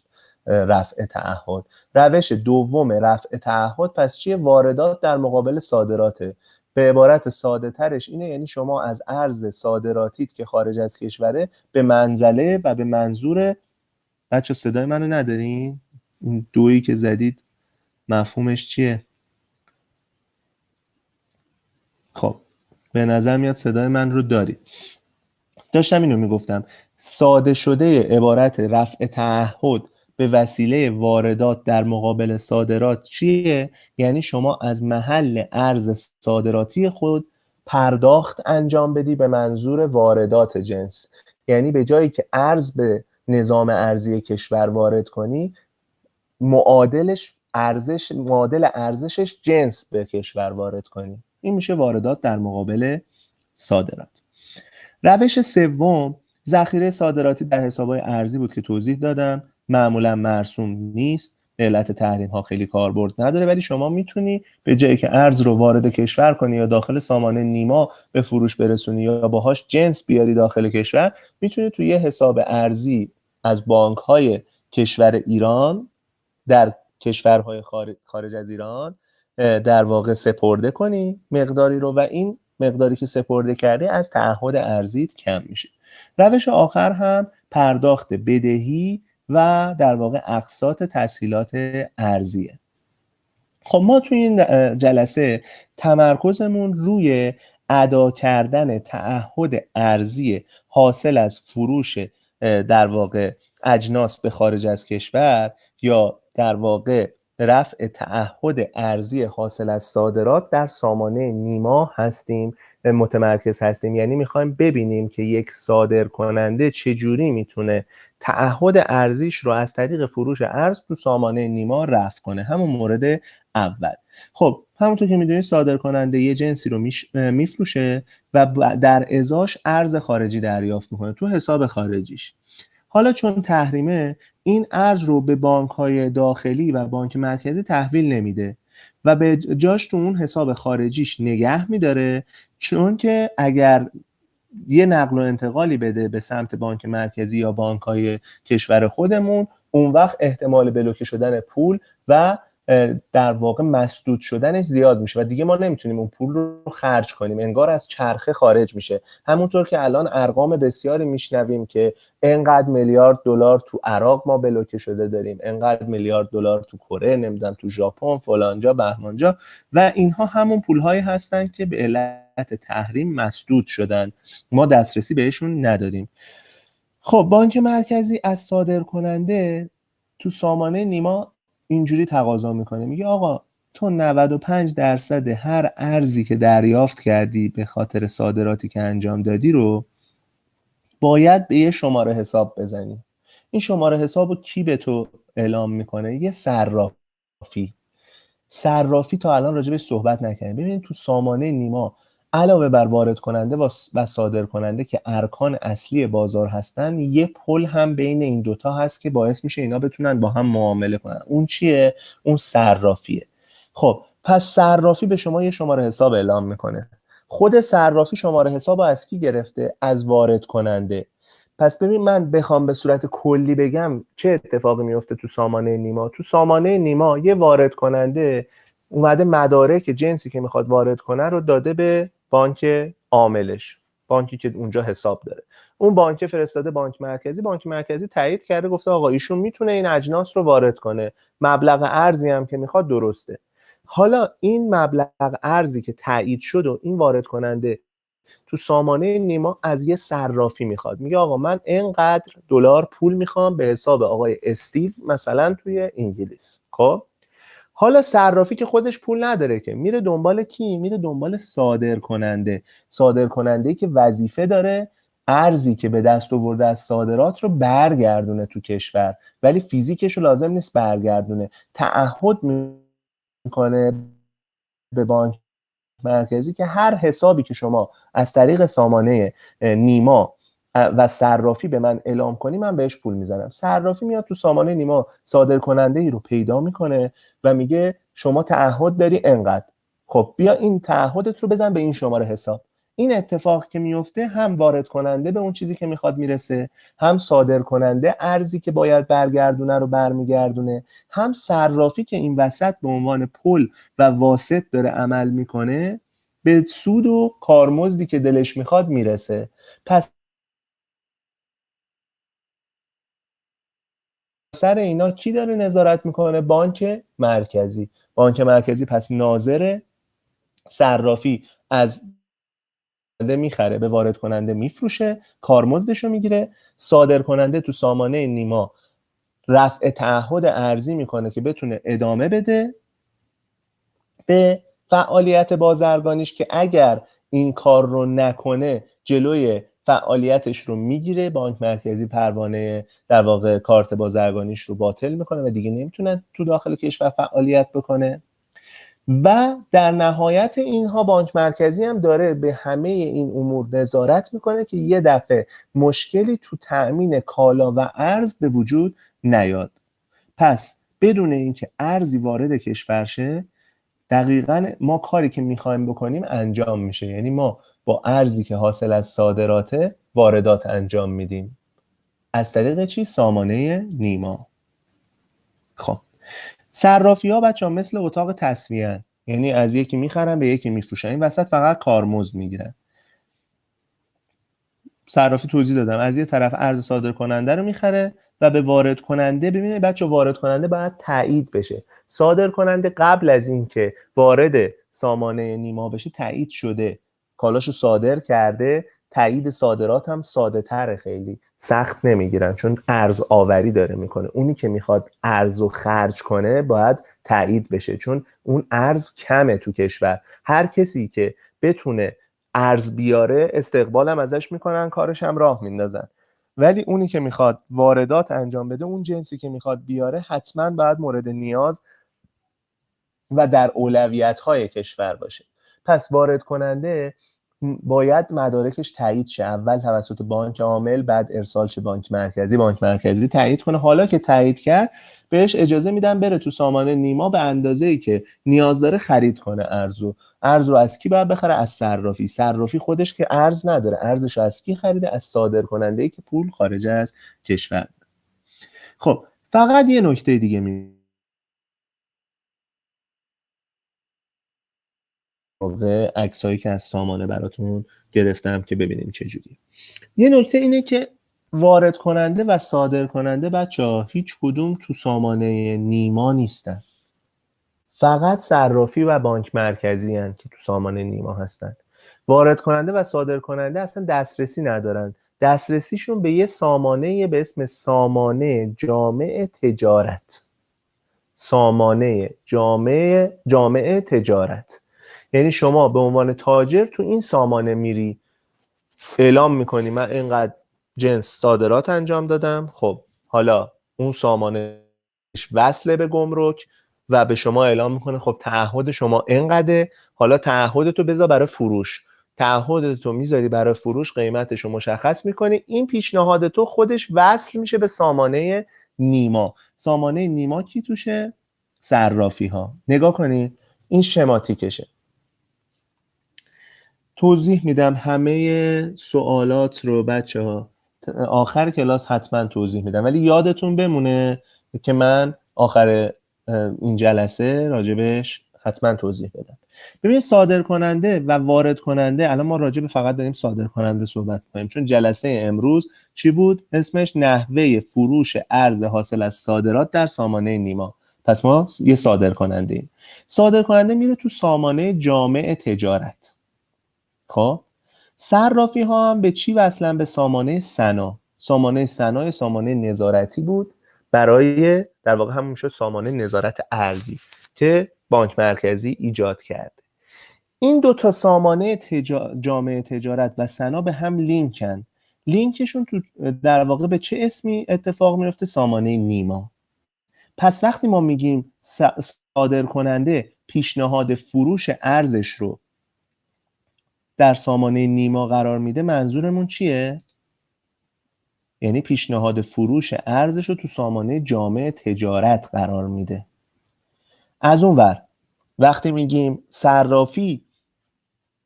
رفع تعهد روش دوم رفع تعهد پس چیه واردات در مقابل صادراته به عبارت ساده ترش اینه یعنی شما از ارز صادراتیت که خارج از کشوره به منزله و به منظور بچه صدای منو ندارین این دویی که زدید مفهومش چیه خب به نظر میاد صدای من رو دارید داشتم اینو میگفتم ساده شده عبارت رفع تعهد به وسیله واردات در مقابل صادرات چیه یعنی شما از محل ارز صادراتی خود پرداخت انجام بدی به منظور واردات جنس یعنی به جایی که ارز به نظام ارزی کشور وارد کنی معادلش ارزش معادل ارزشش جنس به کشور وارد کنی این میشه واردات در مقابل صادرات روش سوم ذخیره صادراتی در حسابهای ارزی بود که توضیح دادم معمولا مرسوم نیست علت تحریم ها خیلی کاربرد نداره ولی شما میتونی به جایی که ارز رو وارد کشور کنی یا داخل سامانه نیما به فروش برسونی یا باهاش جنس بیاری داخل کشور میتونی توی یه حساب ارزی از بانک های کشور ایران در کشورهای خارج از ایران در واقع سپرده کنی مقداری رو و این مقداری که سپرده کردی از تعهد ارزیت کم میشه روش آخر هم پرداخت بدهی و در واقع اقساط تسهیلات ارزیه خب ما توی این جلسه تمرکزمون روی ادا کردن تعهد ارزی حاصل از فروش در واقع اجناس به خارج از کشور یا در واقع رفع تعهد ارزی حاصل از صادرات در سامانه نیما هستیم متمرکز هستیم یعنی میخوایم ببینیم که یک صادر کننده چجوری میتونه تعهد ارزیش رو از طریق فروش ارز تو سامانه نیما رفع کنه همون مورد اول خب همونطور که میدونید صادر کننده یه جنسی رو میفروشه و در ازاش ارز خارجی دریافت میکنه تو حساب خارجیش حالا چون تحریمه این ارز رو به بانک های داخلی و بانک مرکزی تحویل نمیده و به جاش تو اون حساب خارجیش نگه میداره چون که اگر یه نقل و انتقالی بده به سمت بانک مرکزی یا بانک های کشور خودمون اون وقت احتمال بلوکه شدن پول و در واقع مسدود شدنش زیاد میشه و دیگه ما نمیتونیم اون پول رو خرج کنیم انگار از چرخه خارج میشه همونطور که الان ارقام بسیاری میشنویم که انقدر میلیارد دلار تو عراق ما بلوکه شده داریم انقدر میلیارد دلار تو کره نمیدونم تو ژاپن فلانجا بهمانجا و اینها همون پولهایی هستن که به علت تحریم مسدود شدن ما دسترسی بهشون نداریم خب بانک مرکزی از صادر کننده تو سامانه نیما اینجوری تقاضا میکنه میگه آقا تو 95 درصد هر ارزی که دریافت کردی به خاطر صادراتی که انجام دادی رو باید به یه شماره حساب بزنی این شماره حساب رو کی به تو اعلام میکنه یه صرافی صرافی تا الان راجبش صحبت نکردیم ببینید تو سامانه نیما علاوه بر وارد کننده و صادر کننده که ارکان اصلی بازار هستن یه پل هم بین این دوتا هست که باعث میشه اینا بتونن با هم معامله کنن اون چیه اون صرافیه خب پس صرافی به شما یه شماره حساب اعلام میکنه خود صرافی شماره حساب از کی گرفته از وارد کننده پس ببین من بخوام به صورت کلی بگم چه اتفاقی میفته تو سامانه نیما تو سامانه نیما یه وارد کننده اومده مدارک جنسی که میخواد وارد کنه رو داده به بانک عاملش بانکی که اونجا حساب داره اون بانک فرستاده بانک مرکزی بانک مرکزی تایید کرده گفته آقا ایشون میتونه این اجناس رو وارد کنه مبلغ ارزی هم که میخواد درسته حالا این مبلغ ارزی که تایید شد و این وارد کننده تو سامانه نیما از یه صرافی میخواد میگه آقا من اینقدر دلار پول میخوام به حساب آقای استیو مثلا توی انگلیس خب حالا صرافی که خودش پول نداره که میره دنبال کی میره دنبال صادر کننده صادر کننده که وظیفه داره ارزی که به دست آورده از صادرات رو برگردونه تو کشور ولی فیزیکش رو لازم نیست برگردونه تعهد میکنه به بانک مرکزی که هر حسابی که شما از طریق سامانه نیما و صرافی به من اعلام کنی من بهش پول میزنم صرافی میاد تو سامانه نیما صادر کننده ای رو پیدا میکنه و میگه شما تعهد داری انقدر خب بیا این تعهدت رو بزن به این شماره حساب این اتفاق که میفته هم وارد کننده به اون چیزی که میخواد میرسه هم صادر کننده ارزی که باید برگردونه رو برمیگردونه هم صرافی که این وسط به عنوان پل و واسط داره عمل میکنه به سود و کارمزدی که دلش میخواد میرسه پس سر اینا کی داره نظارت میکنه بانک مرکزی بانک مرکزی پس ناظر صرافی از کننده میخره به وارد کننده میفروشه کارمزدش رو میگیره صادر کننده تو سامانه نیما رفع تعهد ارزی میکنه که بتونه ادامه بده به فعالیت بازرگانیش که اگر این کار رو نکنه جلوی فعالیتش رو میگیره بانک مرکزی پروانه در واقع کارت بازرگانیش رو باطل میکنه و دیگه نمیتونه تو داخل کشور فعالیت بکنه و در نهایت اینها بانک مرکزی هم داره به همه این امور نظارت میکنه که یه دفعه مشکلی تو تأمین کالا و ارز به وجود نیاد پس بدون اینکه ارزی وارد کشور شه دقیقا ما کاری که میخوایم بکنیم انجام میشه یعنی ما با ارزی که حاصل از صادرات واردات انجام میدیم از طریق چی سامانه نیما خب صرافی ها بچه ها مثل اتاق تصویه یعنی از یکی میخرن به یکی میفروشن این وسط فقط کارمزد میگیرن صرافی توضیح دادم از یه طرف ارز صادر کننده رو میخره و به وارد کننده ببینید بچه وارد کننده باید تایید بشه صادر کننده قبل از اینکه وارد سامانه نیما بشه تایید شده کالاشو صادر کرده تایید صادرات هم ساده تره خیلی سخت نمیگیرن چون ارز آوری داره میکنه اونی که میخواد ارز رو خرج کنه باید تایید بشه چون اون ارز کمه تو کشور هر کسی که بتونه ارز بیاره استقبالم ازش میکنن کارش هم راه میندازن ولی اونی که میخواد واردات انجام بده اون جنسی که میخواد بیاره حتما باید مورد نیاز و در اولویت های کشور باشه پس وارد کننده باید مدارکش تایید شه اول توسط بانک عامل بعد ارسال شه بانک مرکزی بانک مرکزی تایید کنه حالا که تایید کرد بهش اجازه میدن بره تو سامانه نیما به اندازه ای که نیاز داره خرید کنه ارزو ارز از کی باید بخره از صرافی صرافی خودش که ارز نداره ارزش از کی خریده از صادر کننده ای که پول خارج از کشور خب فقط یه نکته دیگه می واقع عکسایی که از سامانه براتون گرفتم که ببینیم چه جوری یه نکته اینه که وارد کننده و صادر کننده بچه ها هیچ کدوم تو سامانه نیما نیستن فقط صرافی و بانک مرکزی هن که تو سامانه نیما هستن وارد کننده و صادر کننده اصلا دسترسی ندارن دسترسیشون به یه سامانه به اسم سامانه جامعه تجارت سامانه جامعه جامعه تجارت یعنی شما به عنوان تاجر تو این سامانه میری اعلام میکنی من اینقدر جنس صادرات انجام دادم خب حالا اون سامانه وصله به گمرک و به شما اعلام میکنه خب تعهد شما اینقده حالا تعهدتو بذار برای فروش تعهدتو میذاری برای فروش قیمتش رو مشخص میکنی این پیشنهاد تو خودش وصل میشه به سامانه نیما سامانه نیما کی توشه؟ صرافی ها نگاه کنید این شماتیکشه توضیح میدم همه سوالات رو بچه ها آخر کلاس حتما توضیح میدم ولی یادتون بمونه که من آخر این جلسه راجبش حتما توضیح بدم ببینید صادر کننده و وارد کننده الان ما راجب فقط داریم صادر کننده صحبت کنیم چون جلسه امروز چی بود اسمش نحوه فروش ارز حاصل از صادرات در سامانه نیما پس ما یه صادر کننده ایم صادر کننده میره تو سامانه جامع تجارت خب صرافی ها هم به چی وصلن به سامانه سنا سامانه سنا سامانه نظارتی بود برای در واقع همون شد سامانه نظارت ارزی که بانک مرکزی ایجاد کرد این دو تا سامانه تجا... جامعه تجارت و سنا به هم لینکن لینکشون تو در واقع به چه اسمی اتفاق میفته سامانه نیما پس وقتی ما میگیم صادر کننده پیشنهاد فروش ارزش رو در سامانه نیما قرار میده منظورمون چیه؟ یعنی پیشنهاد فروش ارزش رو تو سامانه جامع تجارت قرار میده از اونور وقتی میگیم صرافی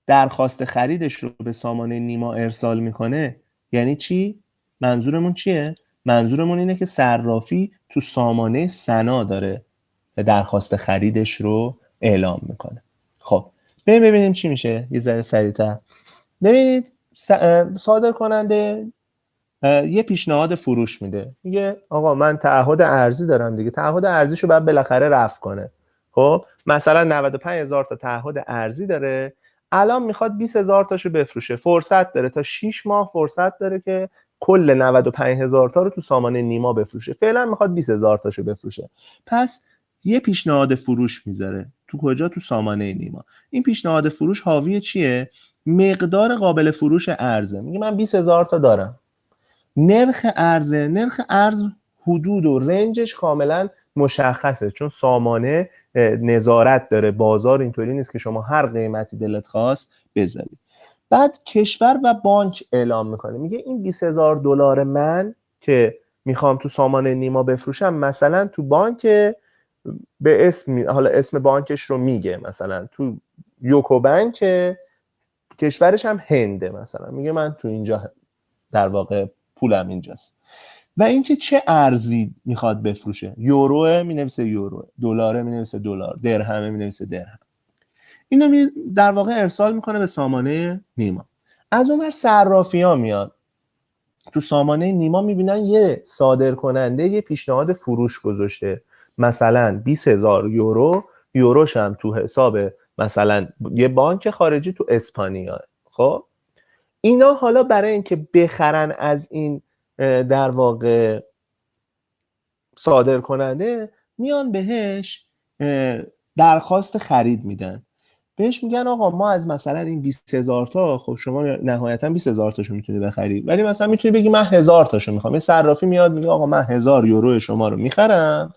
درخواست خریدش رو به سامانه نیما ارسال میکنه یعنی چی منظورمون چیه منظورمون اینه که صرافی تو سامانه سنا داره درخواست خریدش رو اعلام میکنه خب بریم ببینیم چی میشه یه ذره سریعتر ببینید صادر کننده یه پیشنهاد فروش میده میگه آقا من تعهد ارزی دارم دیگه تعهد ارزیشو بعد بالاخره رفع کنه خب مثلا 95 هزار تا تعهد ارزی داره الان میخواد 20 هزار تاشو بفروشه فرصت داره تا 6 ماه فرصت داره که کل 95 هزار تا رو تو سامانه نیما بفروشه فعلا میخواد 20 هزار تاشو بفروشه پس یه پیشنهاد فروش میذاره تو کجا تو سامانه نیما این پیشنهاد فروش حاوی چیه مقدار قابل فروش ارزه میگه من 20 هزار تا دارم نرخ ارزه نرخ ارز حدود و رنجش کاملا مشخصه چون سامانه نظارت داره بازار اینطوری نیست که شما هر قیمتی دلت خواست بذاری بعد کشور و بانک اعلام میکنه میگه این 20 هزار دلار من که میخوام تو سامانه نیما بفروشم مثلا تو بانک به اسم حالا اسم بانکش رو میگه مثلا تو یوکو بانک کشورش هم هنده مثلا میگه من تو اینجا در واقع پولم اینجاست و اینکه چه ارزی میخواد بفروشه یورو مینویسه یورو دلار مینویسه دلار درهم مینویسه درهم اینو در واقع ارسال میکنه به سامانه نیما از اونور صرافی ها میاد تو سامانه نیما میبینن یه صادر کننده یه پیشنهاد فروش گذاشته مثلا 20 هزار یورو یوروش هم تو حساب مثلا یه بانک خارجی تو اسپانیا خب اینا حالا برای اینکه بخرن از این در واقع صادر کننده میان بهش درخواست خرید میدن بهش میگن آقا ما از مثلا این 20 هزار تا خب شما نهایتا 20 هزار تاشو میتونی بخری ولی مثلا میتونی بگی من هزار تاشو میخوام یه صرافی میاد میگه آقا من هزار یورو شما رو میخرم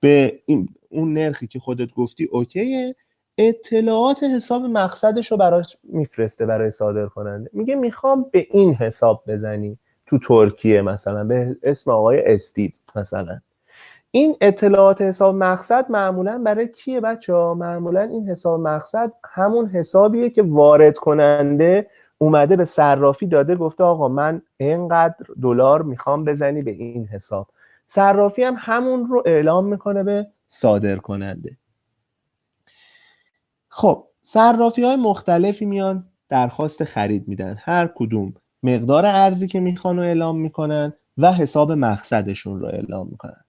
به این اون نرخی که خودت گفتی اوکیه اطلاعات حساب مقصدش رو براش میفرسته برای صادر کننده میگه میخوام به این حساب بزنی تو ترکیه مثلا به اسم آقای استیب مثلا این اطلاعات حساب مقصد معمولا برای کیه بچه ها؟ معمولا این حساب مقصد همون حسابیه که وارد کننده اومده به صرافی داده گفته آقا من اینقدر دلار میخوام بزنی به این حساب صرافی هم همون رو اعلام میکنه به صادر کننده خب صرافی های مختلفی میان درخواست خرید میدن هر کدوم مقدار ارزی که میخوان و اعلام میکنن و حساب مقصدشون رو اعلام میکنن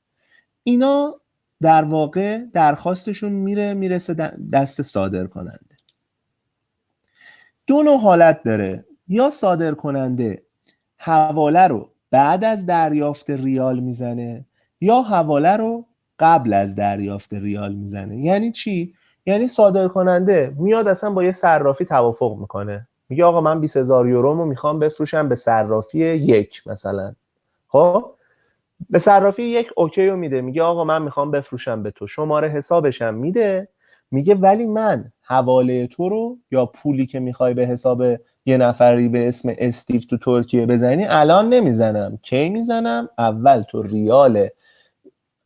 اینا در واقع درخواستشون میره میرسه دست صادر کننده دو نوع حالت داره یا صادر کننده حواله رو بعد از دریافت ریال میزنه یا حواله رو قبل از دریافت ریال میزنه یعنی چی یعنی صادر کننده میاد اصلا با یه صرافی توافق میکنه میگه آقا من 20 هزار رو میخوام بفروشم به صرافی یک مثلا خب به صرافی یک اوکی رو میده میگه آقا من میخوام بفروشم به تو شماره حسابشم میده میگه ولی من حواله تو رو یا پولی که میخوای به حساب یه نفری به اسم استیو تو ترکیه بزنی الان نمیزنم کی میزنم اول تو ریال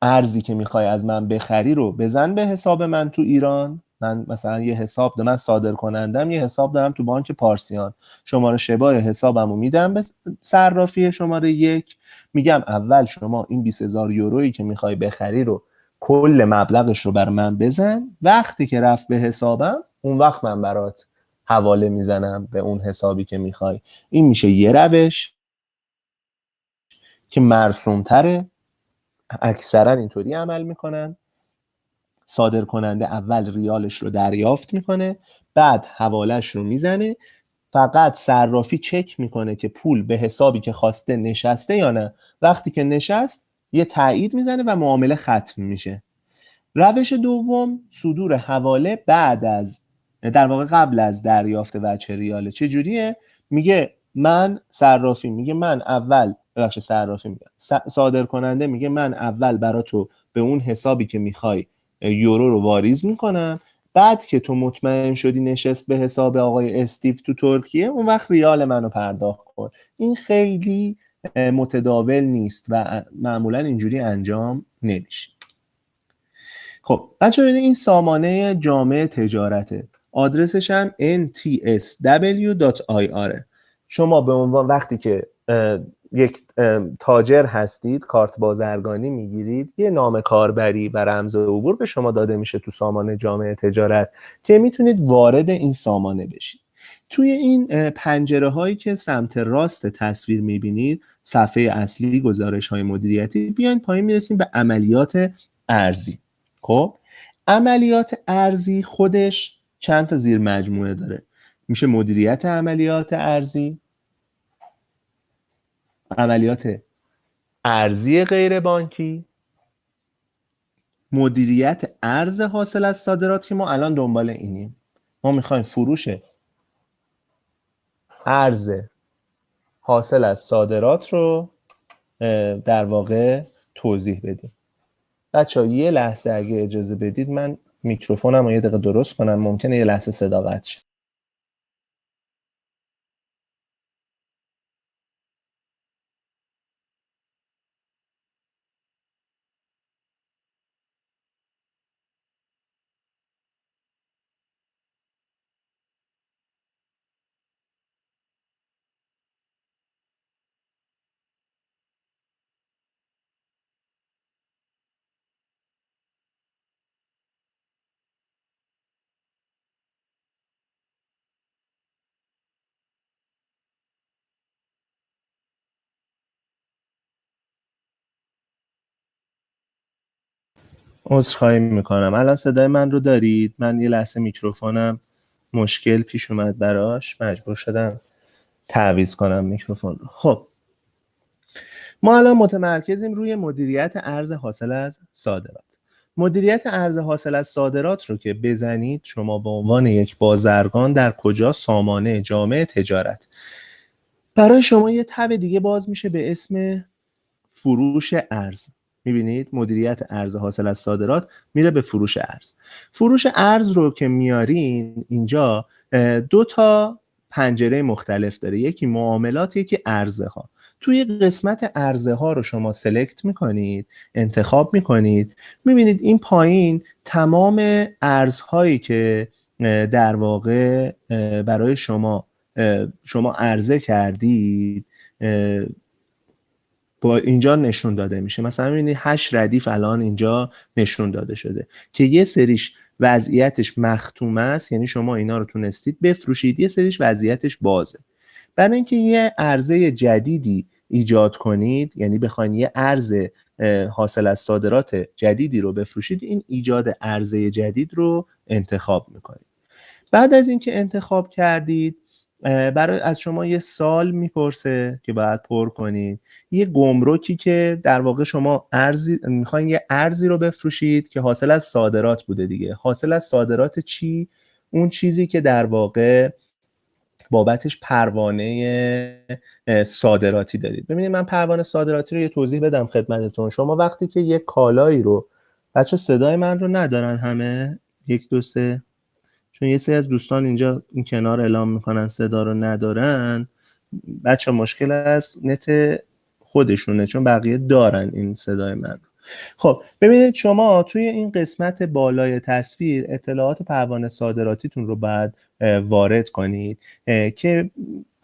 ارزی که میخوای از من بخری رو بزن به حساب من تو ایران من مثلا یه حساب دارم من صادر کنندم یه حساب دارم تو بانک پارسیان شماره شبای حسابم رو میدم به صرافی شماره یک میگم اول شما این 20,000 هزار یورویی که میخوای بخری رو کل مبلغش رو بر من بزن وقتی که رفت به حسابم اون وقت من برات حواله میزنم به اون حسابی که میخوای این میشه یه روش که مرسومتره اکثرا اینطوری عمل میکنن صادر کننده اول ریالش رو دریافت میکنه بعد حوالش رو میزنه فقط صرافی چک میکنه که پول به حسابی که خواسته نشسته یا نه وقتی که نشست یه تایید میزنه و معامله ختم میشه روش دوم صدور حواله بعد از یعنی در واقع قبل از دریافت وچه ریاله چه جوریه میگه من صرافی میگه من اول ببخش صرافی میگه صادر کننده میگه من اول برا تو به اون حسابی که میخوای یورو رو واریز میکنم بعد که تو مطمئن شدی نشست به حساب آقای استیف تو ترکیه اون وقت ریال منو پرداخت کن این خیلی متداول نیست و معمولا اینجوری انجام نمیشه خب بچه این سامانه جامعه تجارته آدرسش هم ntsw.ir شما به عنوان وقتی که یک تاجر هستید کارت بازرگانی میگیرید یه نام کاربری و رمز عبور به شما داده میشه تو سامانه جامعه تجارت که میتونید وارد این سامانه بشید توی این پنجره هایی که سمت راست تصویر میبینید صفحه اصلی گزارش های مدیریتی بیاین پایین میرسیم به عملیات ارزی خب عملیات ارزی خودش چند تا زیر مجموعه داره میشه مدیریت عملیات ارزی عملیات ارزی غیر بانکی مدیریت ارز حاصل از صادرات که ما الان دنبال اینیم ما میخوایم فروش ارز حاصل از صادرات رو در واقع توضیح بدیم بچه ها یه لحظه اگه اجازه بدید من میکروفونم رو یه دقیقه درست کنم ممکنه یه لحظه صدا قطع شه عذرخواهی میکنم الان صدای من رو دارید من یه لحظه میکروفونم مشکل پیش اومد براش مجبور شدم تعویز کنم میکروفون رو خب ما الان متمرکزیم روی مدیریت ارز حاصل از صادرات مدیریت ارز حاصل از صادرات رو که بزنید شما به عنوان یک بازرگان در کجا سامانه جامعه تجارت برای شما یه تب دیگه باز میشه به اسم فروش ارز میبینید مدیریت ارز حاصل از صادرات میره به فروش ارز فروش ارز رو که میارین اینجا دو تا پنجره مختلف داره یکی معاملات یکی ارزه ها توی قسمت ارزه ها رو شما سلکت میکنید انتخاب میکنید میبینید این پایین تمام ارزهایی که در واقع برای شما شما عرضه کردید اینجا نشون داده میشه مثلا این هشت ردیف الان اینجا نشون داده شده که یه سریش وضعیتش مختوم است یعنی شما اینا رو تونستید بفروشید یه سریش وضعیتش بازه برای اینکه یه عرضه جدیدی ایجاد کنید یعنی بخواین یه ارز حاصل از صادرات جدیدی رو بفروشید این ایجاد عرضه جدید رو انتخاب میکنید بعد از اینکه انتخاب کردید برای از شما یه سال میپرسه که باید پر کنید یه گمرکی که در واقع شما ارزی میخواین یه ارزی رو بفروشید که حاصل از صادرات بوده دیگه حاصل از صادرات چی اون چیزی که در واقع بابتش پروانه صادراتی دارید ببینید من پروانه صادراتی رو یه توضیح بدم خدمتتون شما وقتی که یه کالایی رو بچه صدای من رو ندارن همه یک دو سه چون یه سری از دوستان اینجا این کنار اعلام میکنن صدا رو ندارن بچه مشکل از نت خودشونه چون بقیه دارن این صدای من خب ببینید شما توی این قسمت بالای تصویر اطلاعات پروانه صادراتیتون رو بعد وارد کنید که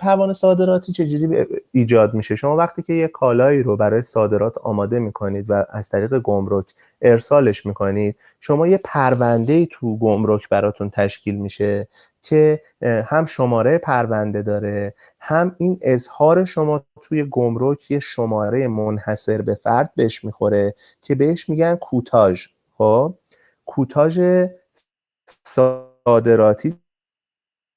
پروانه صادراتی چجوری ایجاد میشه شما وقتی که یه کالایی رو برای صادرات آماده میکنید و از طریق گمرک ارسالش میکنید شما یه پرونده تو گمرک براتون تشکیل میشه که هم شماره پرونده داره هم این اظهار شما توی گمرک یه شماره منحصر به فرد بهش میخوره که بهش میگن کوتاژ خب کوتاژ صادراتی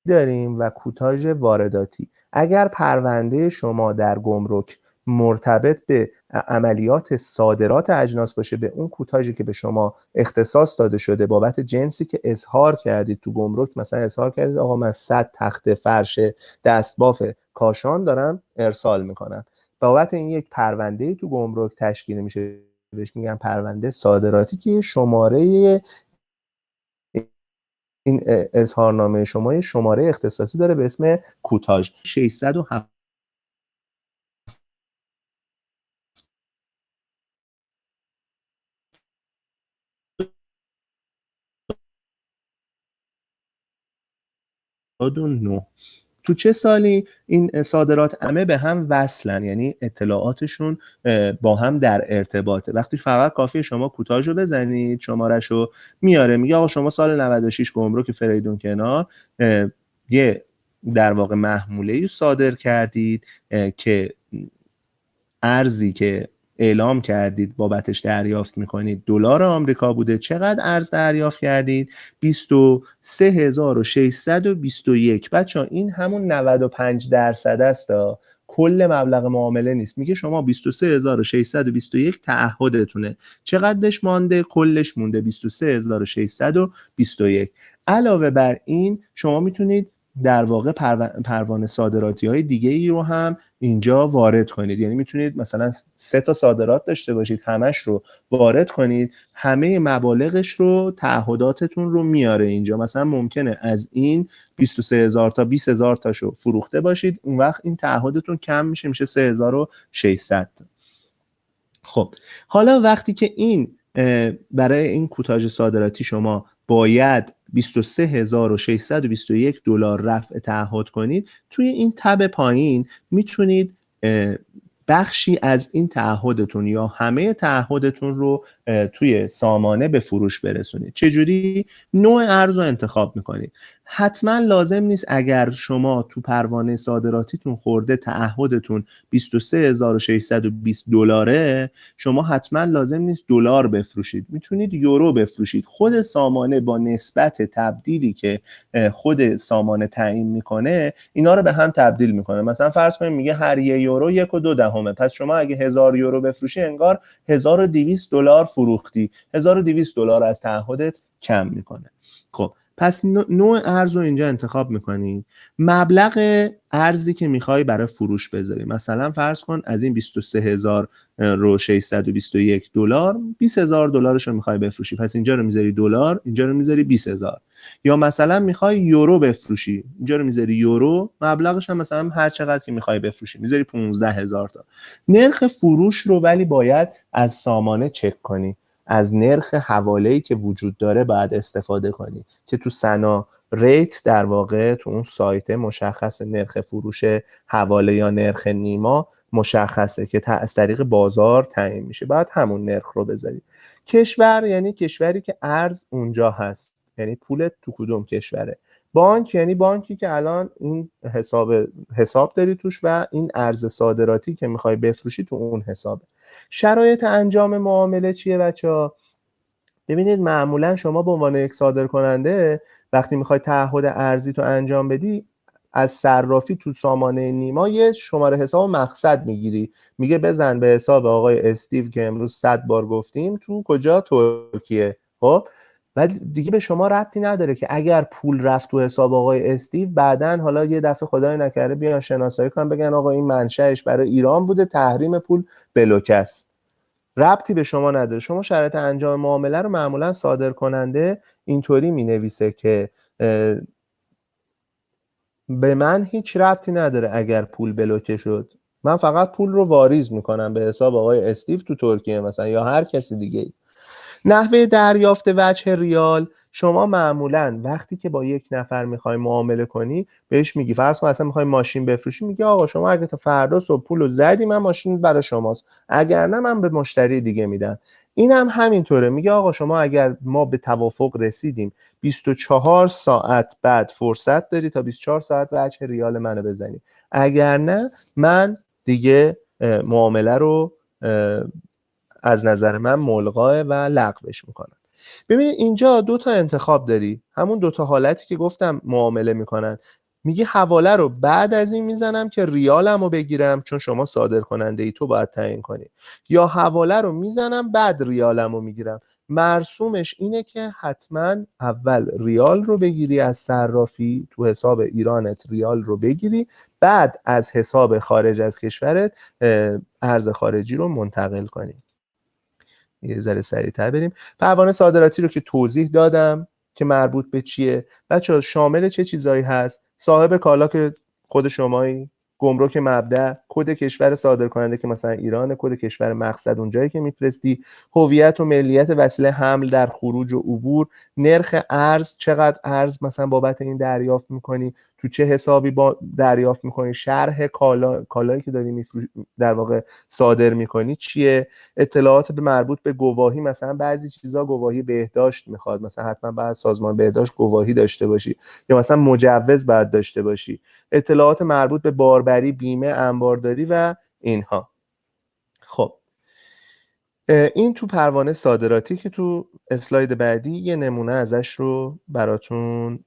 داریم و کوتاژ وارداتی اگر پرونده شما در گمرک مرتبط به عملیات صادرات اجناس باشه به اون کوتاژی که به شما اختصاص داده شده بابت جنسی که اظهار کردید تو گمرک مثلا اظهار کردید آقا من 100 تخت فرش دستباف کاشان دارم ارسال میکنم بابت این یک پرونده تو گمرک تشکیل میشه بهش میگن پرونده صادراتی که شماره این اظهارنامه شما یه شماره اختصاصی داره به اسم کوتاژ 607 نه تو چه سالی این صادرات همه به هم وصلن یعنی اطلاعاتشون با هم در ارتباطه وقتی فقط کافی شما کوتاژو بزنید شمارش رو میاره میگه آقا شما سال 96 که فریدون کنار یه در واقع محموله صادر کردید که ارزی که اعلام کردید بابتش دریافت میکنید دلار آمریکا بوده چقدر ارز دریافت کردید 23621 بچه ها این همون 95 درصد است کل مبلغ معامله نیست میگه شما 23621 تعهدتونه چقدرش مانده کلش مونده 23621 علاوه بر این شما میتونید در واقع پروانه صادراتی های دیگه ای رو هم اینجا وارد کنید یعنی میتونید مثلا سه تا صادرات داشته باشید همش رو وارد کنید همه مبالغش رو تعهداتتون رو میاره اینجا مثلا ممکنه از این 23 هزار تا 20 هزار تاشو فروخته باشید اون وقت این تعهدتون کم میشه میشه 3600 تا خب حالا وقتی که این برای این کوتاژ صادراتی شما باید 23621 دلار رفع تعهد کنید توی این تب پایین میتونید بخشی از این تعهدتون یا همه تعهدتون رو توی سامانه به فروش برسونید چجوری نوع ارز رو انتخاب میکنید حتما لازم نیست اگر شما تو پروانه صادراتیتون خورده تعهدتون 23620 دلاره شما حتما لازم نیست دلار بفروشید میتونید یورو بفروشید خود سامانه با نسبت تبدیلی که خود سامانه تعیین میکنه اینا رو به هم تبدیل میکنه مثلا فرض کنیم میگه هر یه یورو یک و دو دهمه پس شما اگه هزار یورو بفروشی انگار 1200 دلار فروختی 1200 دلار از تعهدت کم میکنه خب پس نوع ارز رو اینجا انتخاب میکنی مبلغ ارزی که میخوای برای فروش بذاری مثلا فرض کن از این 23 هزار رو 621 دلار 20 هزار دلارش رو میخوای بفروشی پس اینجا رو میذاری دلار اینجا رو میذاری 20 هزار یا مثلا میخوای یورو بفروشی اینجا رو میذاری یورو مبلغش هم مثلا هر چقدر که میخوای بفروشی میذاری 15 هزار تا نرخ فروش رو ولی باید از سامانه چک کنی از نرخ ای که وجود داره بعد استفاده کنی که تو سنا ریت در واقع تو اون سایت مشخص نرخ فروش حواله یا نرخ نیما مشخصه که از طریق بازار تعیین میشه بعد همون نرخ رو بذاری کشور یعنی کشوری که ارز اونجا هست یعنی پولت تو کدوم کشوره بانک یعنی بانکی که الان این حساب حساب داری توش و این ارز صادراتی که میخوای بفروشی تو اون حساب شرایط انجام معامله چیه بچه ها ببینید معمولا شما به عنوان یک صادر کننده وقتی میخوای تعهد ارزی تو انجام بدی از صرافی تو سامانه نیما یه شماره حساب مقصد میگیری میگه بزن به حساب آقای استیو که امروز صد بار گفتیم تو کجا ترکیه خب و دیگه به شما ربطی نداره که اگر پول رفت تو حساب آقای استیو بعدا حالا یه دفعه خدای نکرده بیان شناسایی کنن بگن آقا این منشأش برای ایران بوده تحریم پول بلوکس ربطی به شما نداره شما شرط انجام معامله رو معمولا صادر کننده اینطوری می نویسه که به من هیچ ربطی نداره اگر پول بلوکه شد من فقط پول رو واریز میکنم به حساب آقای استیو تو ترکیه مثلا یا هر کسی دیگه نحوه دریافت وجه ریال شما معمولا وقتی که با یک نفر میخوای معامله کنی بهش میگی فرض کن اصلا میخوای ماشین بفروشی میگی آقا شما اگه تا فردا صبح پول رو زدی من ماشین برای شماست اگر نه من به مشتری دیگه میدم این هم همینطوره میگه آقا شما اگر ما به توافق رسیدیم 24 ساعت بعد فرصت داری تا 24 ساعت وجه ریال منو بزنی اگر نه من دیگه معامله رو از نظر من ملغاه و لغوش میکنن ببینید اینجا دو تا انتخاب داری همون دو تا حالتی که گفتم معامله میکنن میگی حواله رو بعد از این میزنم که ریالم رو بگیرم چون شما صادر کننده ای تو باید تعیین کنی یا حواله رو میزنم بعد ریالم رو میگیرم مرسومش اینه که حتما اول ریال رو بگیری از صرافی تو حساب ایرانت ریال رو بگیری بعد از حساب خارج از کشورت ارز خارجی رو منتقل کنی یه ذره سریعتر بریم پروانه صادراتی رو که توضیح دادم که مربوط به چیه بچه شامل چه چیزایی هست صاحب کالا که خود شمایی گمرک مبدع کد کشور صادر کننده که مثلا ایران کد کشور مقصد اونجایی که میفرستی هویت و ملیت وسیله حمل در خروج و عبور نرخ ارز چقدر ارز مثلا بابت این دریافت میکنی تو چه حسابی با دریافت میکنی شرح کالا، کالایی که داری در واقع صادر میکنی چیه اطلاعات به مربوط به گواهی مثلا بعضی چیزها گواهی بهداشت میخواد مثلا حتما بعد سازمان بهداشت گواهی داشته باشی یا مثلا مجوز بعد داشته باشی اطلاعات مربوط به باربری بیمه انبارداری و اینها خب این تو پروانه صادراتی که تو اسلاید بعدی یه نمونه ازش رو براتون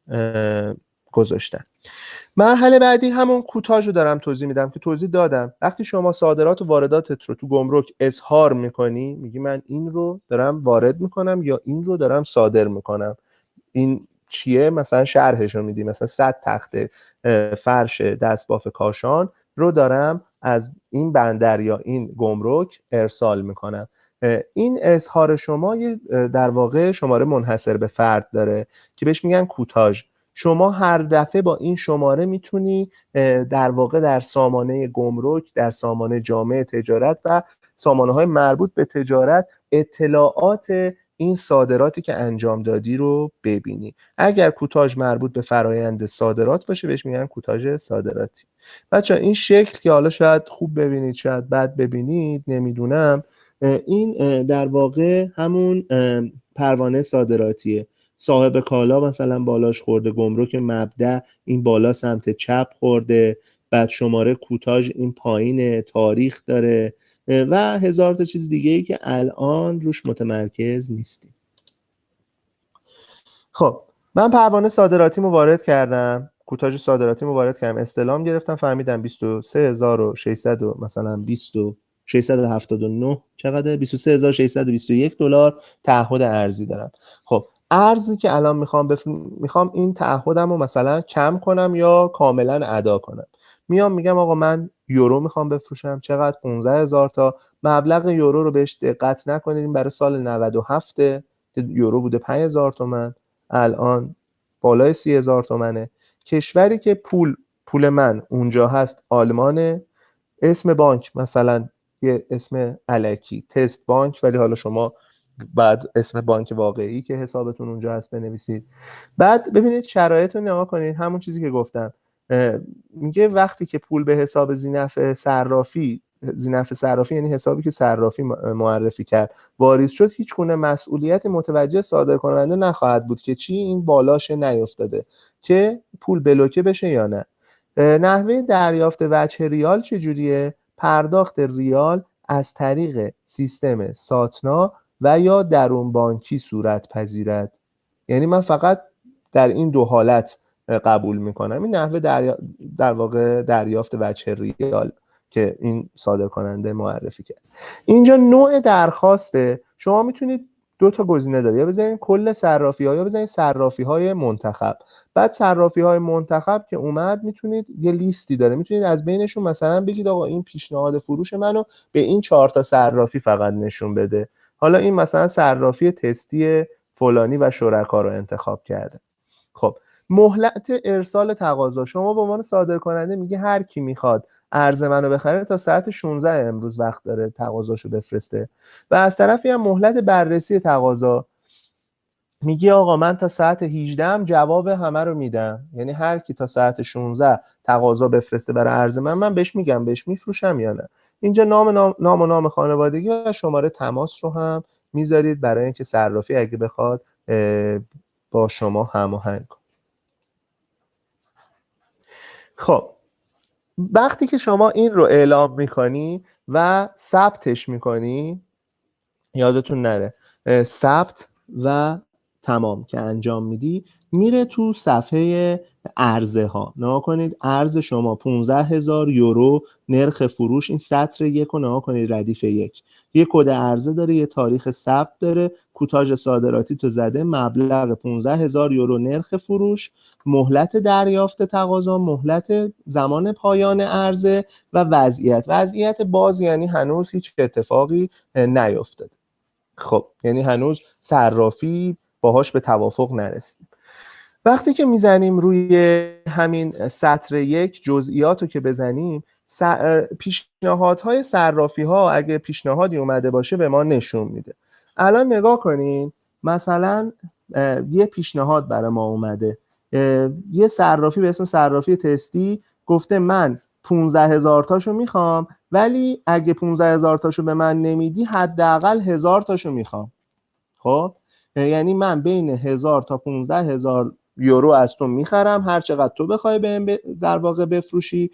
گذاشتن مرحله بعدی همون کوتاژ رو دارم توضیح میدم که توضیح دادم وقتی شما صادرات و وارداتت رو تو گمرک اظهار میکنی میگی من این رو دارم وارد میکنم یا این رو دارم صادر میکنم این چیه مثلا شرحش رو میدی مثلا صد تخت فرش دستباف کاشان رو دارم از این بندر یا این گمرک ارسال میکنم این اظهار شما در واقع شماره منحصر به فرد داره که بهش میگن کوتاژ شما هر دفعه با این شماره میتونی در واقع در سامانه گمرک در سامانه جامعه تجارت و سامانه های مربوط به تجارت اطلاعات این صادراتی که انجام دادی رو ببینی اگر کوتاژ مربوط به فرایند صادرات باشه بهش میگن کوتاژ صادراتی بچه این شکل که حالا شاید خوب ببینید شاید بد ببینید نمیدونم این در واقع همون پروانه صادراتیه صاحب کالا مثلا بالاش خورده گمرک مبدع این بالا سمت چپ خورده بعد شماره کوتاژ این پایین تاریخ داره و هزار تا چیز دیگه ای که الان روش متمرکز نیستیم خب من پروانه صادراتی وارد کردم کوتاژ صادراتی وارد کردم استلام گرفتم فهمیدم 23600 مثلا 20 679 چقدر 23621 دلار تعهد ارزی دارم خب ارزی که الان میخوام میخوام این تعهدم رو مثلا کم کنم یا کاملا ادا کنم میام میگم آقا من یورو میخوام بفروشم چقدر 15 هزار تا مبلغ یورو رو بهش دقت نکنید برای سال 97 یورو بوده 5 هزار تومن الان بالای 30 هزار تومنه کشوری که پول پول من اونجا هست آلمانه اسم بانک مثلا یه اسم علکی تست بانک ولی حالا شما بعد اسم بانک واقعی که حسابتون اونجا هست بنویسید بعد ببینید شرایط رو نگاه کنید همون چیزی که گفتم میگه وقتی که پول به حساب زینف صرافی زینف صرافی یعنی حسابی که صرافی معرفی کرد واریز شد هیچ گونه مسئولیت متوجه صادر کننده نخواهد بود که چی این بالاش نیفتاده که پول بلوکه بشه یا نه نحوه دریافت وجه ریال چجوریه پرداخت ریال از طریق سیستم ساتنا و یا درون بانکی صورت پذیرد یعنی من فقط در این دو حالت قبول میکنم این نحوه در واقع دریافت وچه ریال که این صادر کننده معرفی کرد اینجا نوع درخواسته شما میتونید دو تا گزینه داره یا بزنید کل صرافی ها یا بزنید صرافی های منتخب بعد صرافی های منتخب که اومد میتونید یه لیستی داره میتونید از بینشون مثلا بگید آقا این پیشنهاد فروش منو به این چهار تا صرافی فقط نشون بده حالا این مثلا صرافی تستی فلانی و شرکا رو انتخاب کرده خب مهلت ارسال تقاضا شما به عنوان صادر کننده میگه هر کی میخواد ارز منو بخره تا ساعت 16 امروز وقت داره تقاضاشو بفرسته و از طرفی هم مهلت بررسی تقاضا میگه آقا من تا ساعت 18 هم جواب همه رو میدم یعنی هر کی تا ساعت 16 تقاضا بفرسته برای ارز من من بهش میگم بهش میفروشم یا نه اینجا نام نام, و نام خانوادگی و شماره تماس رو هم میذارید برای اینکه صرافی اگه بخواد با شما هماهنگ کنه خب وقتی که شما این رو اعلام میکنی و ثبتش میکنی یادتون نره ثبت و تمام که انجام میدی میره تو صفحه ارزه ها نها کنید ارز شما 15 هزار یورو نرخ فروش این سطر یک رو نها کنید ردیف یک یه کد ارزه داره یه تاریخ ثبت داره کوتاژ صادراتی تو زده مبلغ 15 هزار یورو نرخ فروش مهلت دریافت تقاضا مهلت زمان پایان ارزه و وضعیت وضعیت باز یعنی هنوز هیچ اتفاقی نیفتاده خب یعنی هنوز صرافی باهاش به توافق نرسید وقتی که میزنیم روی همین سطر یک جزئیات رو که بزنیم پیشنهادهای صرافی ها اگه پیشنهادی اومده باشه به ما نشون میده الان نگاه کنین مثلا یه پیشنهاد برای ما اومده یه صرافی به اسم صرافی تستی گفته من 15 هزار تاشو میخوام ولی اگه 15 هزار تاشو به من نمیدی حداقل هزار تاشو میخوام خب یعنی من بین هزار تا 15 هزار یورو از تو میخرم هر چقدر تو بخوای به در واقع بفروشی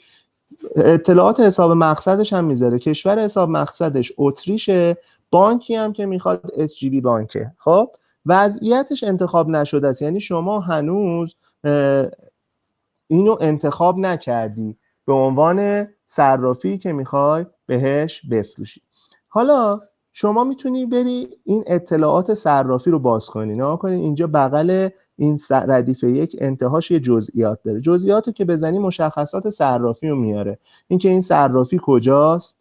اطلاعات حساب مقصدش هم میذاره کشور حساب مقصدش اتریشه بانکی هم که میخواد بی بانکه خب وضعیتش انتخاب نشده است یعنی شما هنوز اینو انتخاب نکردی به عنوان صرافی که میخوای بهش بفروشی حالا شما میتونی بری این اطلاعات صرافی رو باز کنی نه کنی اینجا بغل این ردیف یک انتهاش یه جزئیات داره جزئیاتو که بزنی مشخصات صرافی رو میاره اینکه این صرافی کجاست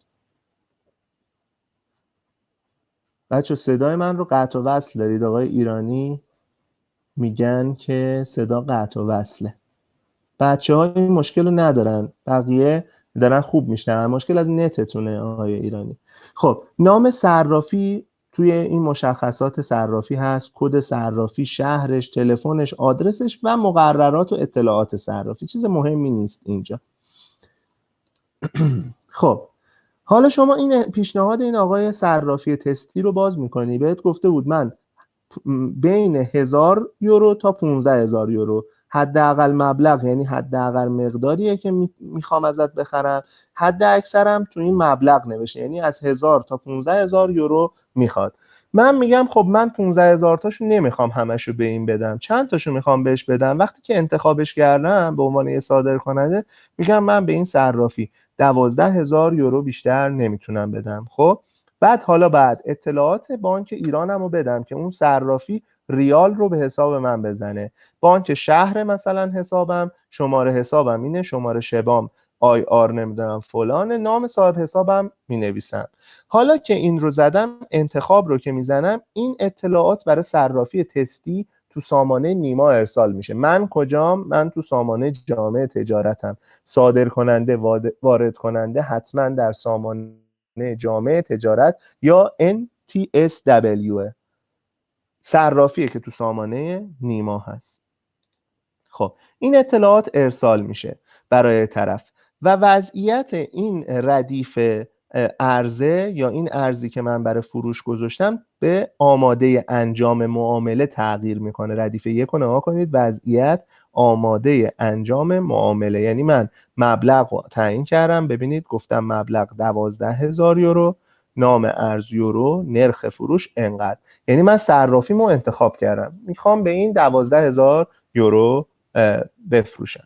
بچه صدای من رو قطع و وصل دارید آقای ایرانی میگن که صدا قطع و وصله بچه ها این مشکل رو ندارن بقیه دارن خوب میشنن مشکل از نتتونه آقای ایرانی خب نام صرافی توی این مشخصات صرافی هست کد صرافی شهرش تلفنش آدرسش و مقررات و اطلاعات صرافی چیز مهمی نیست اینجا خب حالا شما این پیشنهاد این آقای صرافی تستی رو باز میکنی بهت گفته بود من بین هزار یورو تا 15 هزار یورو حداقل مبلغ یعنی حداقل مقداریه که میخوام ازت بخرم حد اکثرم تو این مبلغ نوشته یعنی از هزار تا 15 هزار یورو میخواد من میگم خب من 15 هزار تاشو نمیخوام همشو به این بدم چند تاشو میخوام بهش بدم وقتی که انتخابش کردم به عنوان یه صادر کننده میگم من به این صرافی دوازده هزار یورو بیشتر نمیتونم بدم خب بعد حالا بعد اطلاعات بانک ایرانم رو بدم که اون صرافی ریال رو به حساب من بزنه بانک شهر مثلا حسابم شماره حسابم اینه شماره شبام آی آر نمیدونم فلان نام صاحب حسابم می نویسم حالا که این رو زدم انتخاب رو که میزنم این اطلاعات برای صرافی تستی تو سامانه نیما ارسال میشه من کجام من تو سامانه جامعه تجارتم صادر کننده وارد کننده حتما در سامانه جامعه تجارت یا NTSW صرافیه که تو سامانه نیما هست خب این اطلاعات ارسال میشه برای طرف و وضعیت این ردیف ارزه یا این ارزی که من برای فروش گذاشتم به آماده انجام معامله تغییر میکنه ردیف یک و نگاه کنید وضعیت آماده انجام معامله یعنی من مبلغ رو تعیین کردم ببینید گفتم مبلغ دوازده هزار یورو نام ارز یورو نرخ فروش انقدر یعنی من رو انتخاب کردم میخوام به این دوازده هزار یورو بفروشم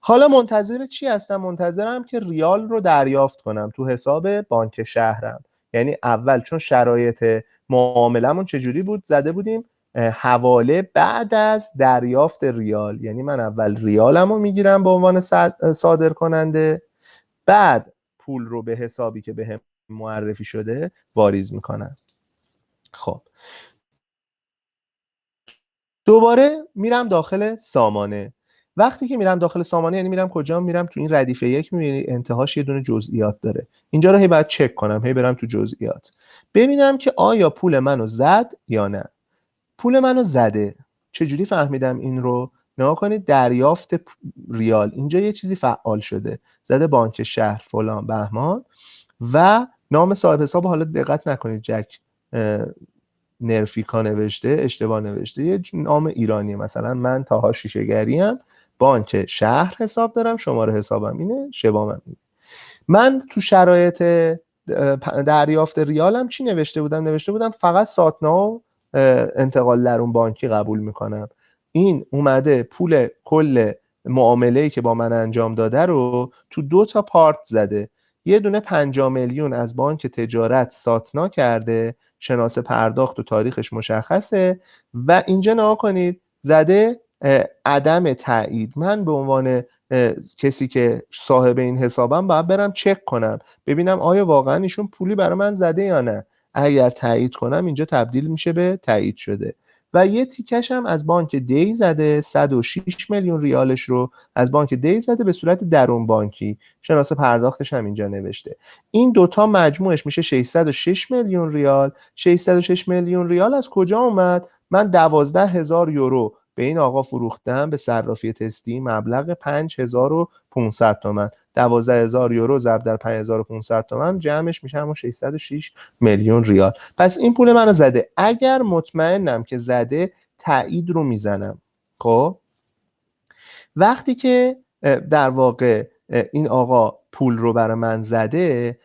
حالا منتظر چی هستم منتظرم که ریال رو دریافت کنم تو حساب بانک شهرم یعنی اول چون شرایط معاملمون چجوری بود زده بودیم حواله بعد از دریافت ریال یعنی من اول ریالم رو میگیرم به عنوان صادر کننده بعد پول رو به حسابی که به هم معرفی شده واریز میکنم خب دوباره میرم داخل سامانه وقتی که میرم داخل سامانه یعنی میرم کجا میرم تو این ردیفه یک میبینی انتهاش یه دونه جزئیات داره اینجا رو هی باید چک کنم هی برم تو جزئیات ببینم که آیا پول منو زد یا نه پول منو زده چجوری فهمیدم این رو نگاه کنید دریافت ریال اینجا یه چیزی فعال شده زده بانک شهر فلان بهمان و نام صاحب حساب حالا دقت نکنید جک نرفیکا نوشته اشتباه نوشته یه نام ایرانی مثلا من تاها شیشگری هم بانک شهر حساب دارم شماره حسابم اینه شبامم من تو شرایط دریافت ریالم چی نوشته بودم نوشته بودم فقط ساتنا و انتقال اون بانکی قبول میکنم این اومده پول کل معامله که با من انجام داده رو تو دو تا پارت زده یه دونه 5 میلیون از بانک تجارت ساتنا کرده شناس پرداخت و تاریخش مشخصه و اینجا نها کنید زده عدم تایید من به عنوان کسی که صاحب این حسابم باید برم چک کنم ببینم آیا واقعا ایشون پولی برای من زده یا نه اگر تایید کنم اینجا تبدیل میشه به تایید شده و یه تیکش هم از بانک دی زده 106 میلیون ریالش رو از بانک دی زده به صورت درون بانکی شناسه پرداختش هم اینجا نوشته این دوتا مجموعش میشه 606 میلیون ریال 606 میلیون ریال از کجا اومد من 12 هزار یورو به این آقا فروختم به صرافی تستی مبلغ 5500 تومن هزار یورو ضرب در 5500 تومن جمعش میشه همون 606 میلیون ریال پس این پول منو زده اگر مطمئنم که زده تایید رو میزنم خب وقتی که در واقع این آقا پول رو برای من زده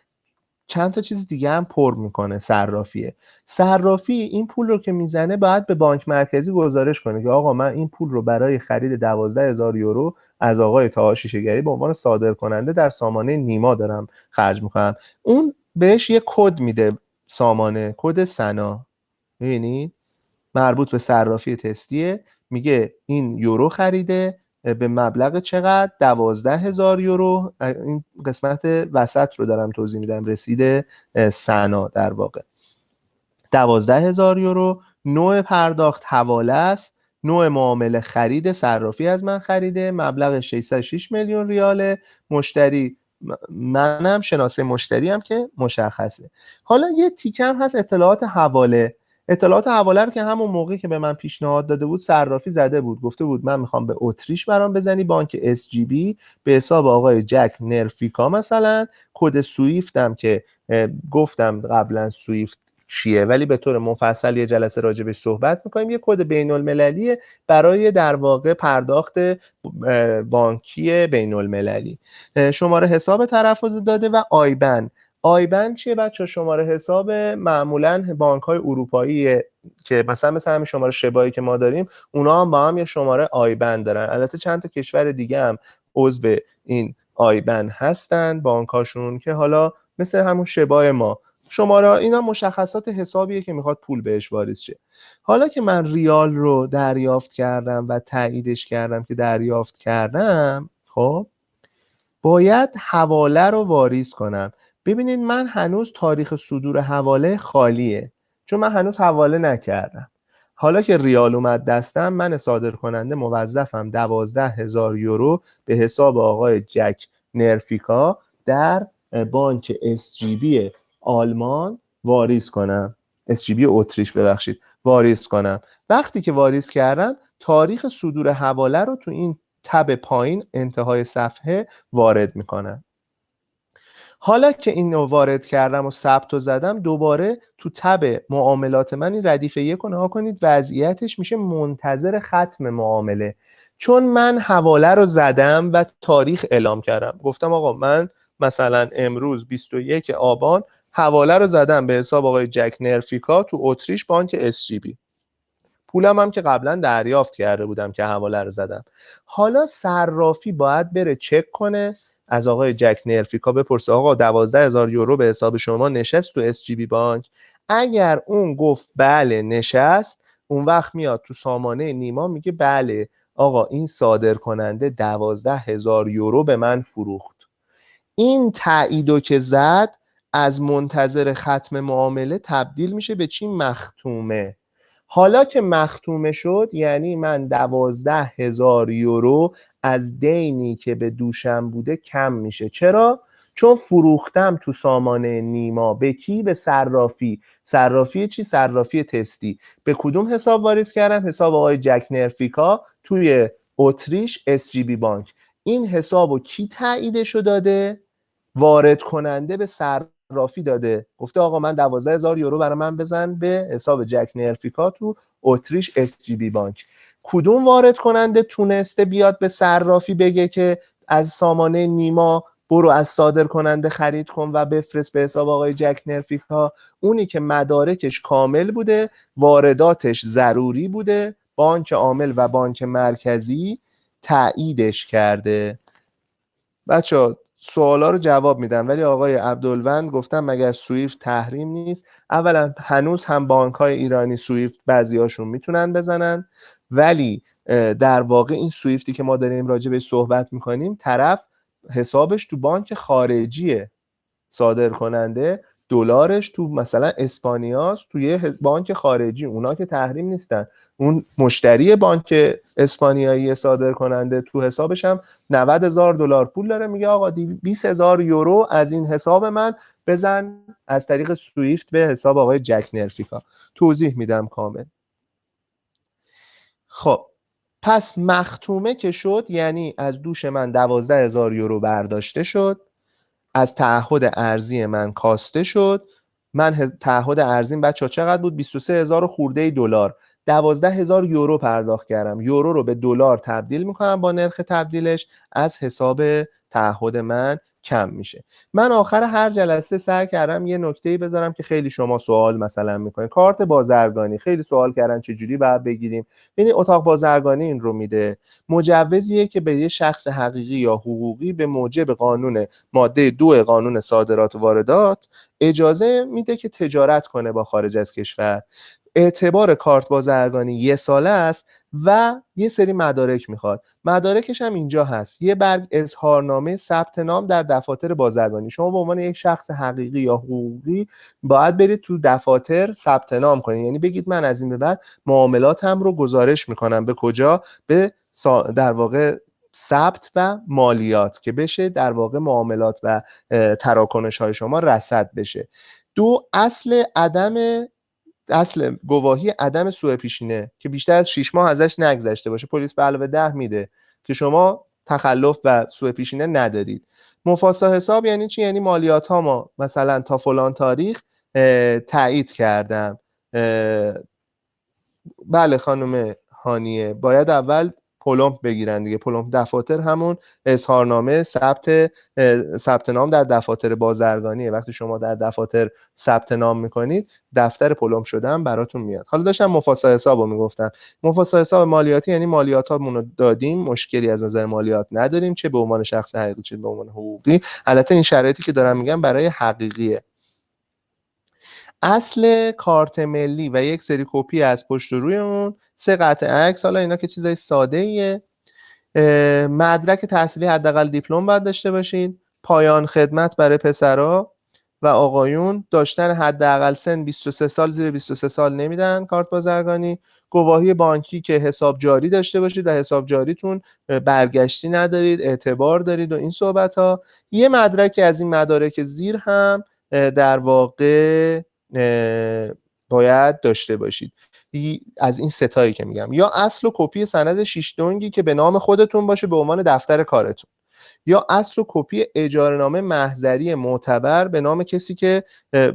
چند تا چیز دیگه هم پر میکنه صرافیه صرافی این پول رو که میزنه باید به بانک مرکزی گزارش کنه که آقا من این پول رو برای خرید دوازده هزار یورو از آقای تاها شیشگری به عنوان صادر کننده در سامانه نیما دارم خرج میکنم اون بهش یه کد میده سامانه کد سنا میبینید مربوط به صرافی تستیه میگه این یورو خریده به مبلغ چقدر دوازده هزار یورو این قسمت وسط رو دارم توضیح میدم رسیده سنا در واقع دوازده هزار یورو نوع پرداخت حواله است نوع معامله خرید صرافی از من خریده مبلغ 606 میلیون ریاله مشتری منم شناسه مشتری هم که مشخصه حالا یه تیکم هست اطلاعات حواله اطلاعات حواله رو که همون موقعی که به من پیشنهاد داده بود صرافی زده بود گفته بود من میخوام به اتریش برام بزنی بانک اس به حساب آقای جک نرفیکا مثلا کد سویفتم که گفتم قبلا سویفت چیه ولی به طور مفصل یه جلسه راجبش صحبت میکنیم یه کد بین المللی برای در واقع پرداخت بانکی بین المللی شماره حساب طرف داده و آیبن آیبند چیه بچه شماره حساب معمولا بانک های اروپایی که مثلا مثل همین شماره شبایی که ما داریم اونا هم با هم یه شماره آیبند دارن البته چند تا کشور دیگه هم عضو این آیبند هستن بانکاشون که حالا مثل همون شبای ما شماره اینا مشخصات حسابیه که میخواد پول بهش واریز شه حالا که من ریال رو دریافت کردم و تاییدش کردم که دریافت کردم خب باید حواله رو واریز کنم ببینید من هنوز تاریخ صدور حواله خالیه چون من هنوز حواله نکردم حالا که ریال اومد دستم من صادر کننده موظفم دوازده هزار یورو به حساب آقای جک نرفیکا در بانک SGB آلمان واریز کنم SGB اتریش ببخشید واریز کنم وقتی که واریز کردم تاریخ صدور حواله رو تو این تب پایین انتهای صفحه وارد میکنم حالا که اینو وارد کردم و ثبت و زدم دوباره تو تب معاملات من این ردیفه یک نها کنید وضعیتش میشه منتظر ختم معامله چون من حواله رو زدم و تاریخ اعلام کردم گفتم آقا من مثلا امروز 21 آبان حواله رو زدم به حساب آقای جک نرفیکا تو اتریش بانک بی پولم هم که قبلا دریافت کرده بودم که حواله رو زدم حالا صرافی باید بره چک کنه از آقای جک نرفیکا بپرسه آقا دوازده هزار یورو به حساب شما نشست تو اس بی بانک اگر اون گفت بله نشست اون وقت میاد تو سامانه نیما میگه بله آقا این صادر کننده دوازده هزار یورو به من فروخت این تعییدو که زد از منتظر ختم معامله تبدیل میشه به چی مختومه حالا که مختومه شد یعنی من دوازده هزار یورو از دینی که به دوشم بوده کم میشه چرا؟ چون فروختم تو سامانه نیما به کی به صرافی صرافی چی صرافی تستی به کدوم حساب واریز کردم حساب آقای جک نرفیکا توی اتریش اس جی بی بانک این حسابو کی تعییدشو داده وارد کننده به صرافی رافی داده گفته آقا من هزار یورو برای من بزن به حساب جک نرفیکا تو اتریش اس جی بی بانک کدوم وارد کننده تونسته بیاد به صرافی بگه که از سامانه نیما برو از صادر کننده خرید کن و بفرست به حساب آقای جک نرفیکا اونی که مدارکش کامل بوده وارداتش ضروری بوده بانک عامل و بانک مرکزی تاییدش کرده بچه سوالا رو جواب میدم ولی آقای عبدالوند گفتم مگر سویفت تحریم نیست اولا هنوز هم بانک های ایرانی سویفت هاشون میتونن بزنن ولی در واقع این سویفتی که ما داریم راجع به صحبت میکنیم طرف حسابش تو بانک خارجی صادر کننده دلارش تو مثلا اسپانیاست توی بانک خارجی اونا که تحریم نیستن اون مشتری بانک اسپانیایی صادر کننده تو حسابشم هم 90 هزار دلار پول داره میگه آقا 20 هزار یورو از این حساب من بزن از طریق سویفت به حساب آقای جک نرفیکا توضیح میدم کامل خب پس مختومه که شد یعنی از دوش من دوازده هزار یورو برداشته شد از تعهد ارزی من کاسته شد من تعهد ارزیم بچه ها چقدر بود 23 هزار خورده دلار 12000 هزار یورو پرداخت کردم یورو رو به دلار تبدیل میکنم با نرخ تبدیلش از حساب تعهد من کم میشه من آخر هر جلسه سعی کردم یه نکته بذارم که خیلی شما سوال مثلا میکنین کارت بازرگانی خیلی سوال کردن چه جوری باید بگیریم یعنی اتاق بازرگانی این رو میده مجوزیه که به یه شخص حقیقی یا حقوقی به موجب قانون ماده دو قانون صادرات و واردات اجازه میده که تجارت کنه با خارج از کشور اعتبار کارت بازرگانی یه ساله است و یه سری مدارک میخواد مدارکش هم اینجا هست یه برگ اظهارنامه ثبت نام در دفاتر بازرگانی شما به عنوان یک شخص حقیقی یا حقوقی باید برید تو دفاتر ثبت نام کنید یعنی بگید من از این به بعد معاملاتم رو گزارش میکنم به کجا به در واقع ثبت و مالیات که بشه در واقع معاملات و تراکنش های شما رسد بشه دو اصل عدم اصل گواهی عدم سوء پیشینه که بیشتر از 6 ماه ازش نگذشته باشه پلیس به علاوه ده میده که شما تخلف و سوء پیشینه ندارید مفاسا حساب یعنی چی یعنی مالیات ها ما مثلا تا فلان تاریخ تایید کردم بله خانم هانیه باید اول پلمپ بگیرن دیگه پلمپ دفاتر همون اظهارنامه ثبت ثبت نام در دفاتر بازرگانیه وقتی شما در دفاتر ثبت نام میکنید دفتر پلمپ شدن براتون میاد حالا داشتم مفاسا حسابو میگفتن مفاسا حساب مالیاتی یعنی مالیاتامون رو دادیم مشکلی از نظر مالیات نداریم چه به عنوان شخص حقیقی چه به عنوان حقوقی البته این شرایطی که دارم میگم برای حقیقیه اصل کارت ملی و یک سری کپی از پشت روی اون سه قطع عکس حالا اینا که چیزای ساده ایه مدرک تحصیلی حداقل دیپلم باید داشته باشین پایان خدمت برای پسرا و آقایون داشتن حداقل سن 23 سال زیر 23 سال نمیدن کارت بازرگانی گواهی بانکی که حساب جاری داشته باشید و حساب جاریتون برگشتی ندارید اعتبار دارید و این صحبت ها یه مدرکی از این مدارک زیر هم در واقع باید داشته باشید از این ستایی که میگم یا اصل و کپی سند شیش دونگی که به نام خودتون باشه به عنوان دفتر کارتون یا اصل و کپی اجاره محضری معتبر به نام کسی که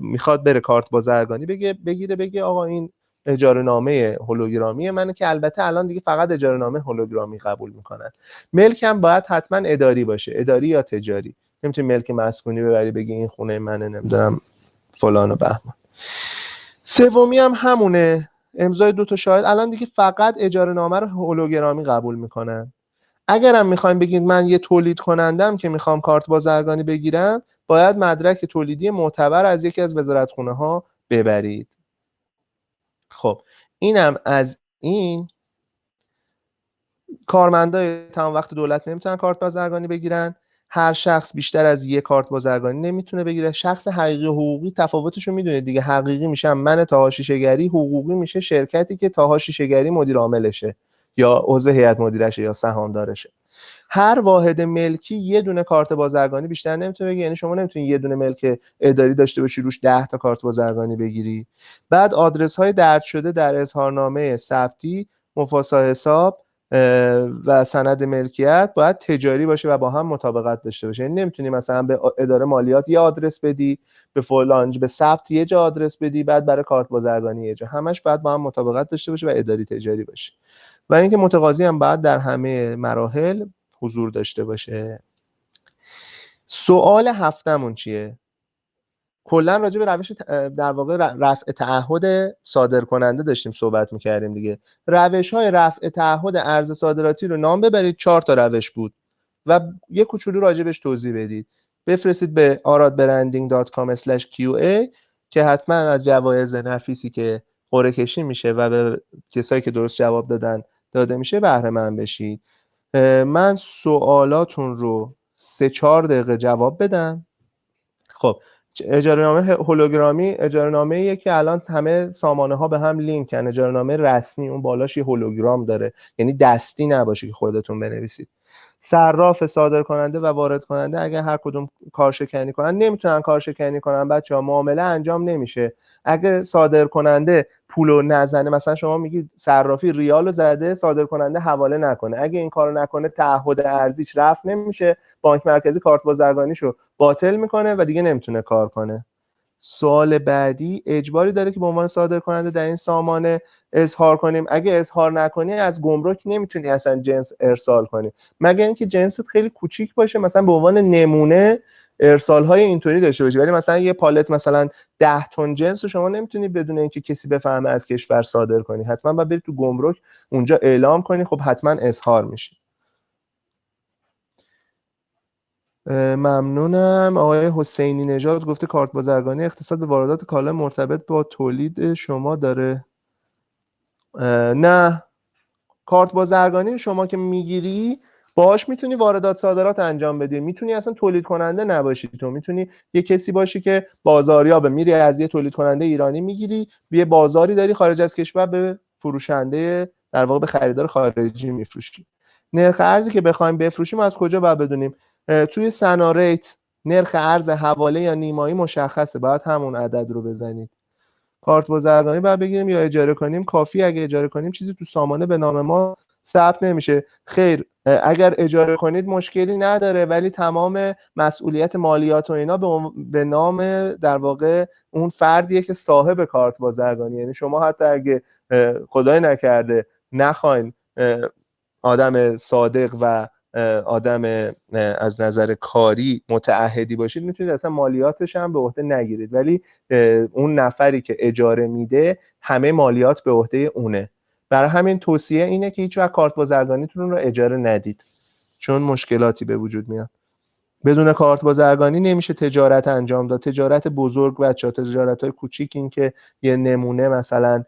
میخواد بره کارت بازرگانی بگه بگیره بگه آقا این اجاره نامه هولوگرامی منه که البته الان دیگه فقط اجاره نامه هولوگرامی قبول میکنن ملک هم باید حتما اداری باشه اداری یا تجاری نمیتونی ملک مسکونی ببری بگی این خونه منه نمیدونم فلان و بهمان سومی هم همونه امضای دو تا شاهد الان دیگه فقط اجاره نامه رو هولوگرامی قبول میکنن اگرم میخوایم بگید من یه تولید کنندم که میخوام کارت بازرگانی بگیرم باید مدرک تولیدی معتبر از یکی از وزارت ها ببرید خب اینم از این کارمندای تمام وقت دولت نمیتونن کارت بازرگانی بگیرن هر شخص بیشتر از یک کارت بازرگانی نمیتونه بگیره شخص حقیقی حقوقی تفاوتش رو میدونه دیگه حقیقی میشه. من تاها شیشگری حقوقی میشه شرکتی که تاها شیشگری مدیر عاملشه یا عضو هیئت مدیرشه یا سهامدارشه هر واحد ملکی یه دونه کارت بازرگانی بیشتر نمیتونه بگیره یعنی شما نمیتونی یه دونه ملک اداری داشته باشی روش 10 تا کارت بازرگانی بگیری بعد آدرس های درد شده در اظهارنامه ثبتی مفاسا حساب و سند ملکیت باید تجاری باشه و با هم مطابقت داشته باشه یعنی نمیتونی مثلا به اداره مالیات یه آدرس بدی به فلانج به ثبت یه جا آدرس بدی بعد برای کارت بازرگانی یه جا همش باید با هم مطابقت داشته باشه و اداری تجاری باشه و اینکه متقاضی هم باید در همه مراحل حضور داشته باشه سوال هفتمون چیه کلا راجع به روش در واقع رفع تعهد صادر کننده داشتیم صحبت میکردیم دیگه روش های رفع تعهد ارز صادراتی رو نام ببرید چهار تا روش بود و یه کوچولو راجبش توضیح بدید بفرستید به aradbranding.com/qa که حتما از جوایز نفیسی که قره کشی میشه و به کسایی که درست جواب دادن داده میشه بهره من بشید من سوالاتون رو سه چهار دقیقه جواب بدم خب اجاره نامه هولوگرامی اجاره نامه که الان همه سامانه ها به هم لینکن اجاره نامه رسمی اون بالاش یه هولوگرام داره یعنی دستی نباشه که خودتون بنویسید صراف صادر کننده و وارد کننده اگر هر کدوم کارشکنی کنن نمیتونن کارشکنی کنن بچه ها معامله انجام نمیشه اگه صادر کننده پولو نزنه مثلا شما میگید صرافی ریالو زده صادر کننده حواله نکنه اگه این کارو نکنه تعهد ارزیش رفت نمیشه بانک مرکزی کارت رو باطل میکنه و دیگه نمیتونه کار کنه سوال بعدی اجباری داره که به عنوان صادر کننده در این سامانه اظهار کنیم اگه اظهار نکنی از گمرک نمیتونی اصلا جنس ارسال کنی مگر اینکه جنست خیلی کوچیک باشه مثلا به عنوان نمونه ارسال های اینطوری داشته باشی ولی مثلا یه پالت مثلا 10 تن جنس رو شما نمیتونی بدون اینکه کسی بفهمه از کشور صادر کنی حتما باید بری تو گمرک اونجا اعلام کنی خب حتما اظهار میشی ممنونم آقای حسینی نژاد گفته کارت بازرگانی اقتصاد به واردات کالا مرتبط با تولید شما داره نه کارت بازرگانی شما که میگیری باهاش میتونی واردات صادرات انجام بدی میتونی اصلا تولید کننده نباشی تو میتونی یه کسی باشی که به میری از یه تولید کننده ایرانی میگیری یه بازاری داری خارج از کشور به فروشنده در واقع به خریدار خارجی میفروشی نرخ ارزی که بخوایم بفروشیم از کجا باید بدونیم توی سناریت نرخ ارز حواله یا نیمایی مشخصه باید همون عدد رو بزنید کارت بازرگانی باید بگیریم یا اجاره کنیم کافی اگه اجاره کنیم چیزی تو سامانه به نام ما ثبت نمیشه خیر اگر اجاره کنید مشکلی نداره ولی تمام مسئولیت مالیات و اینا به نام در واقع اون فردیه که صاحب کارت بازرگانی یعنی شما حتی اگه خدای نکرده نخواین آدم صادق و آدم از نظر کاری متعهدی باشید میتونید اصلا مالیاتش هم به عهده نگیرید ولی اون نفری که اجاره میده همه مالیات به عهده اونه برای همین توصیه اینه که هیچ وقت کارت بازرگانیتون رو اجاره ندید چون مشکلاتی به وجود میاد بدون کارت بازرگانی نمیشه تجارت انجام داد تجارت بزرگ و ها تجارت های کوچیک این که یه نمونه مثلا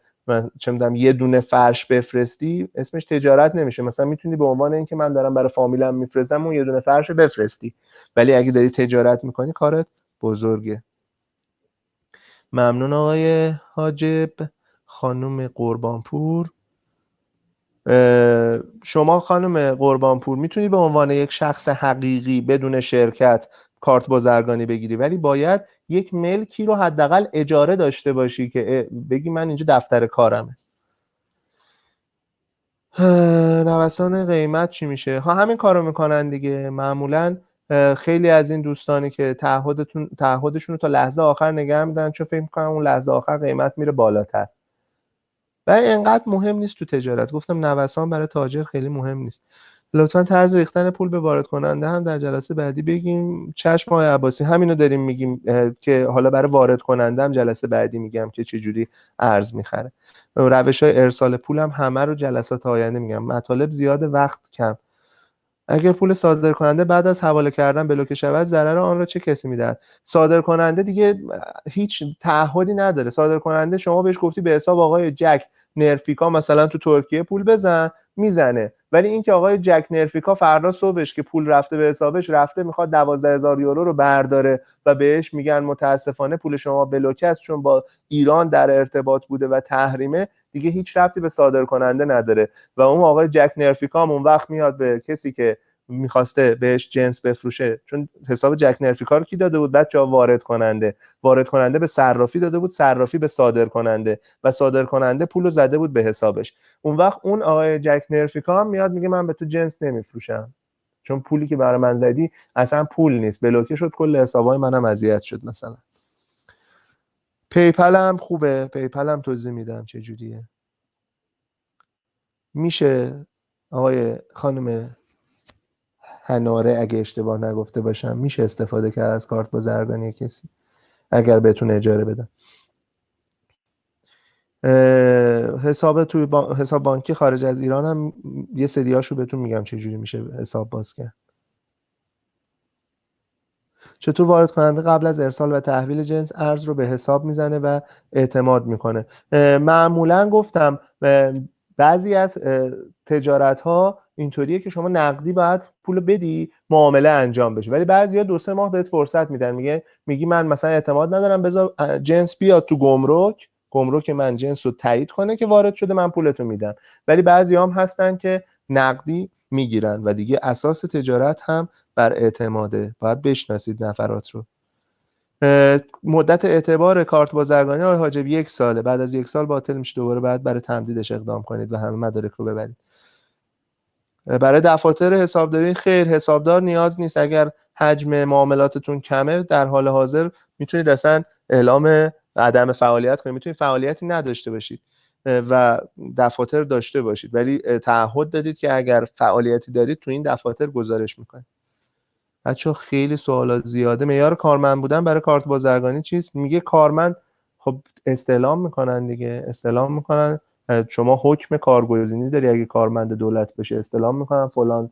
چه میدونم یه دونه فرش بفرستی اسمش تجارت نمیشه مثلا میتونی به عنوان اینکه من دارم برای فامیلم میفرستم اون یه دونه فرش بفرستی ولی اگه داری تجارت میکنی کارت بزرگه ممنون آقای حاجب خانم قربانپور شما خانم قربانپور میتونی به عنوان یک شخص حقیقی بدون شرکت کارت بازرگانی بگیری ولی باید یک ملکی رو حداقل اجاره داشته باشی که بگی من اینجا دفتر کارمه نوسان قیمت چی میشه ها همین کارو میکنن دیگه معمولا خیلی از این دوستانی که تعهدتون تعهدشون رو تا لحظه آخر نگه میدن چون فکر میکنن اون لحظه آخر قیمت میره بالاتر و اینقدر مهم نیست تو تجارت گفتم نوسان برای تاجر خیلی مهم نیست لطفا طرز ریختن پول به وارد کننده هم در جلسه بعدی بگیم چشم های عباسی همینو داریم میگیم که حالا برای وارد کننده هم جلسه بعدی میگم که جوری ارز میخره روش های ارسال پول هم همه رو جلسات آینده میگم مطالب زیاد وقت کم اگر پول صادر کننده بعد از حواله کردن بلوکه شود ضرر آن را چه کسی میدهد صادر کننده دیگه هیچ تعهدی نداره صادر کننده شما بهش گفتی به حساب آقای جک نرفیکا مثلا تو ترکیه پول بزن میزنه ولی اینکه آقای جک نرفیکا فردا صبحش که پول رفته به حسابش رفته میخواد دوازده هزار یورو رو برداره و بهش میگن متاسفانه پول شما بلوکه است چون با ایران در ارتباط بوده و تحریمه دیگه هیچ ربطی به صادر کننده نداره و اون آقای جک نرفیکام اون وقت میاد به کسی که میخواسته بهش جنس بفروشه چون حساب جک نرفیکا رو کی داده بود بچه وارد کننده وارد کننده به صرافی داده بود صرافی به صادر کننده و صادر کننده پول رو زده بود به حسابش اون وقت اون آقای جک نرفیکام میاد میگه من به تو جنس نمیفروشم چون پولی که برای من زدی اصلا پول نیست بلوکه شد کل حسابای منم اذیت شد مثلا پیپل هم خوبه پیپل هم توضیح میدم چه جوریه میشه آقای خانم هناره اگه اشتباه نگفته باشم میشه استفاده کرد از کارت بازرگانی کسی اگر بهتون اجاره بدم حساب توی با... حساب بانکی خارج از ایران هم یه سریاشو بهتون میگم چه جوری میشه حساب باز کرد چطور وارد کننده قبل از ارسال و تحویل جنس ارز رو به حساب میزنه و اعتماد میکنه معمولا گفتم بعضی از تجارت ها اینطوریه که شما نقدی باید پول بدی معامله انجام بشه ولی بعضیا دو سه ماه بهت فرصت میدن میگه میگی من مثلا اعتماد ندارم بذار جنس بیاد تو گمرک گمرک من جنس رو تایید کنه که وارد شده من پولتو میدم ولی بعضی هم هستن که نقدی میگیرن و دیگه اساس تجارت هم بر اعتماده باید بشناسید نفرات رو مدت اعتبار کارت بازرگانی آقای حاجب یک ساله بعد از یک سال باطل میشه دوباره بعد برای تمدیدش اقدام کنید و همه مدارک رو ببرید برای دفاتر حسابداری خیر حسابدار نیاز نیست اگر حجم معاملاتتون کمه در حال حاضر میتونید اصلا اعلام عدم فعالیت کنید میتونید فعالیتی نداشته باشید و دفاتر داشته باشید ولی تعهد دادید که اگر فعالیتی دارید تو این دفاتر گزارش میکنید بچا خیلی سوالا زیاده میار کارمند بودن برای کارت بازرگانی چیست میگه کارمند خب استعلام میکنن دیگه استعلام میکنن شما حکم کارگزینی داری اگه کارمند دولت بشه استعلام میکنن فلان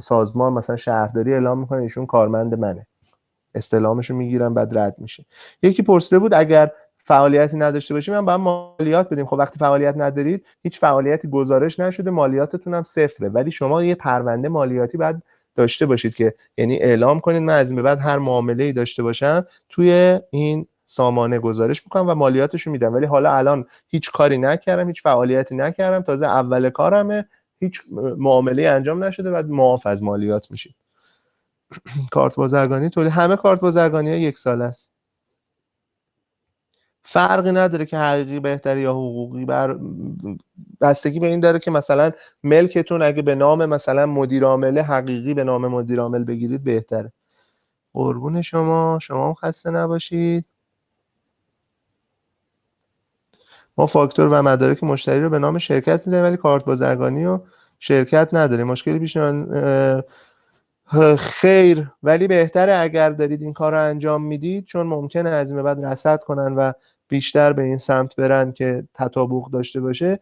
سازمان مثلا شهرداری اعلام میکنه ایشون کارمند منه رو میگیرن بعد رد میشه یکی پرسیده بود اگر فعالیتی نداشته باشیم من باید مالیات بدیم خب وقتی فعالیت ندارید هیچ فعالیتی گزارش نشده مالیاتتون هم صفره ولی شما یه پرونده مالیاتی بعد داشته باشید که یعنی اعلام کنید من از این به بعد هر معامله ای داشته باشم توی این سامانه گزارش میکنم و مالیاتش رو میدم ولی حالا الان هیچ کاری نکردم هیچ فعالیتی نکردم تازه اول کارمه هیچ معامله انجام نشده و معاف از مالیات میشید کارت بازرگانی طولی همه کارت بازرگانی یک سال است فرقی نداره که حقیقی بهتره یا حقوقی بر بستگی به این داره که مثلا ملکتون اگه به نام مثلا مدیرعامل حقیقی به نام مدیرعامل بگیرید بهتره قربون شما شما هم خسته نباشید ما فاکتور و مدارک مشتری رو به نام شرکت میدیم ولی کارت بازرگانی و شرکت نداره مشکلی پیش خیر ولی بهتره اگر دارید این کار رو انجام میدید چون ممکنه از این بعد رسد کنن و بیشتر به این سمت برن که تطابق داشته باشه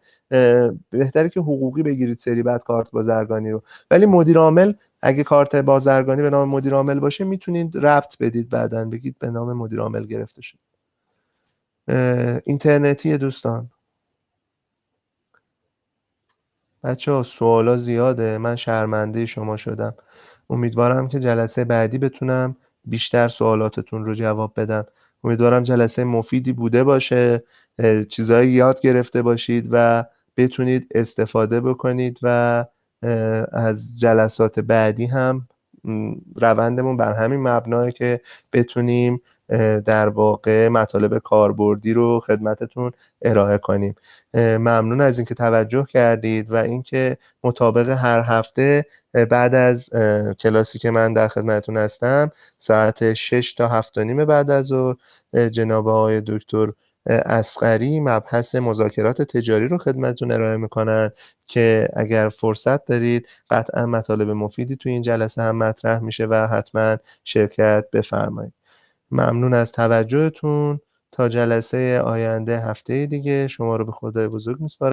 بهتره که حقوقی بگیرید سری بعد کارت بازرگانی رو ولی مدیر عامل اگه کارت بازرگانی به نام مدیر عامل باشه میتونید ربط بدید بعدا بگید به نام مدیر عامل گرفته شد اینترنتی دوستان بچه ها سوالا زیاده من شرمنده شما شدم امیدوارم که جلسه بعدی بتونم بیشتر سوالاتتون رو جواب بدم امیدوارم جلسه مفیدی بوده باشه چیزهایی یاد گرفته باشید و بتونید استفاده بکنید و از جلسات بعدی هم روندمون بر همین مبناه که بتونیم در واقع مطالب کاربردی رو خدمتتون ارائه کنیم ممنون از اینکه توجه کردید و اینکه مطابق هر هفته بعد از کلاسی که من در خدمتتون هستم ساعت 6 تا هفت نیم بعد از ظهر جناب آقای دکتر اسقری مبحث مذاکرات تجاری رو خدمتتون ارائه میکنن که اگر فرصت دارید قطعا مطالب مفیدی تو این جلسه هم مطرح میشه و حتما شرکت بفرمایید ممنون از توجهتون تا جلسه آینده هفته دیگه شما رو به خدای بزرگ میسپارم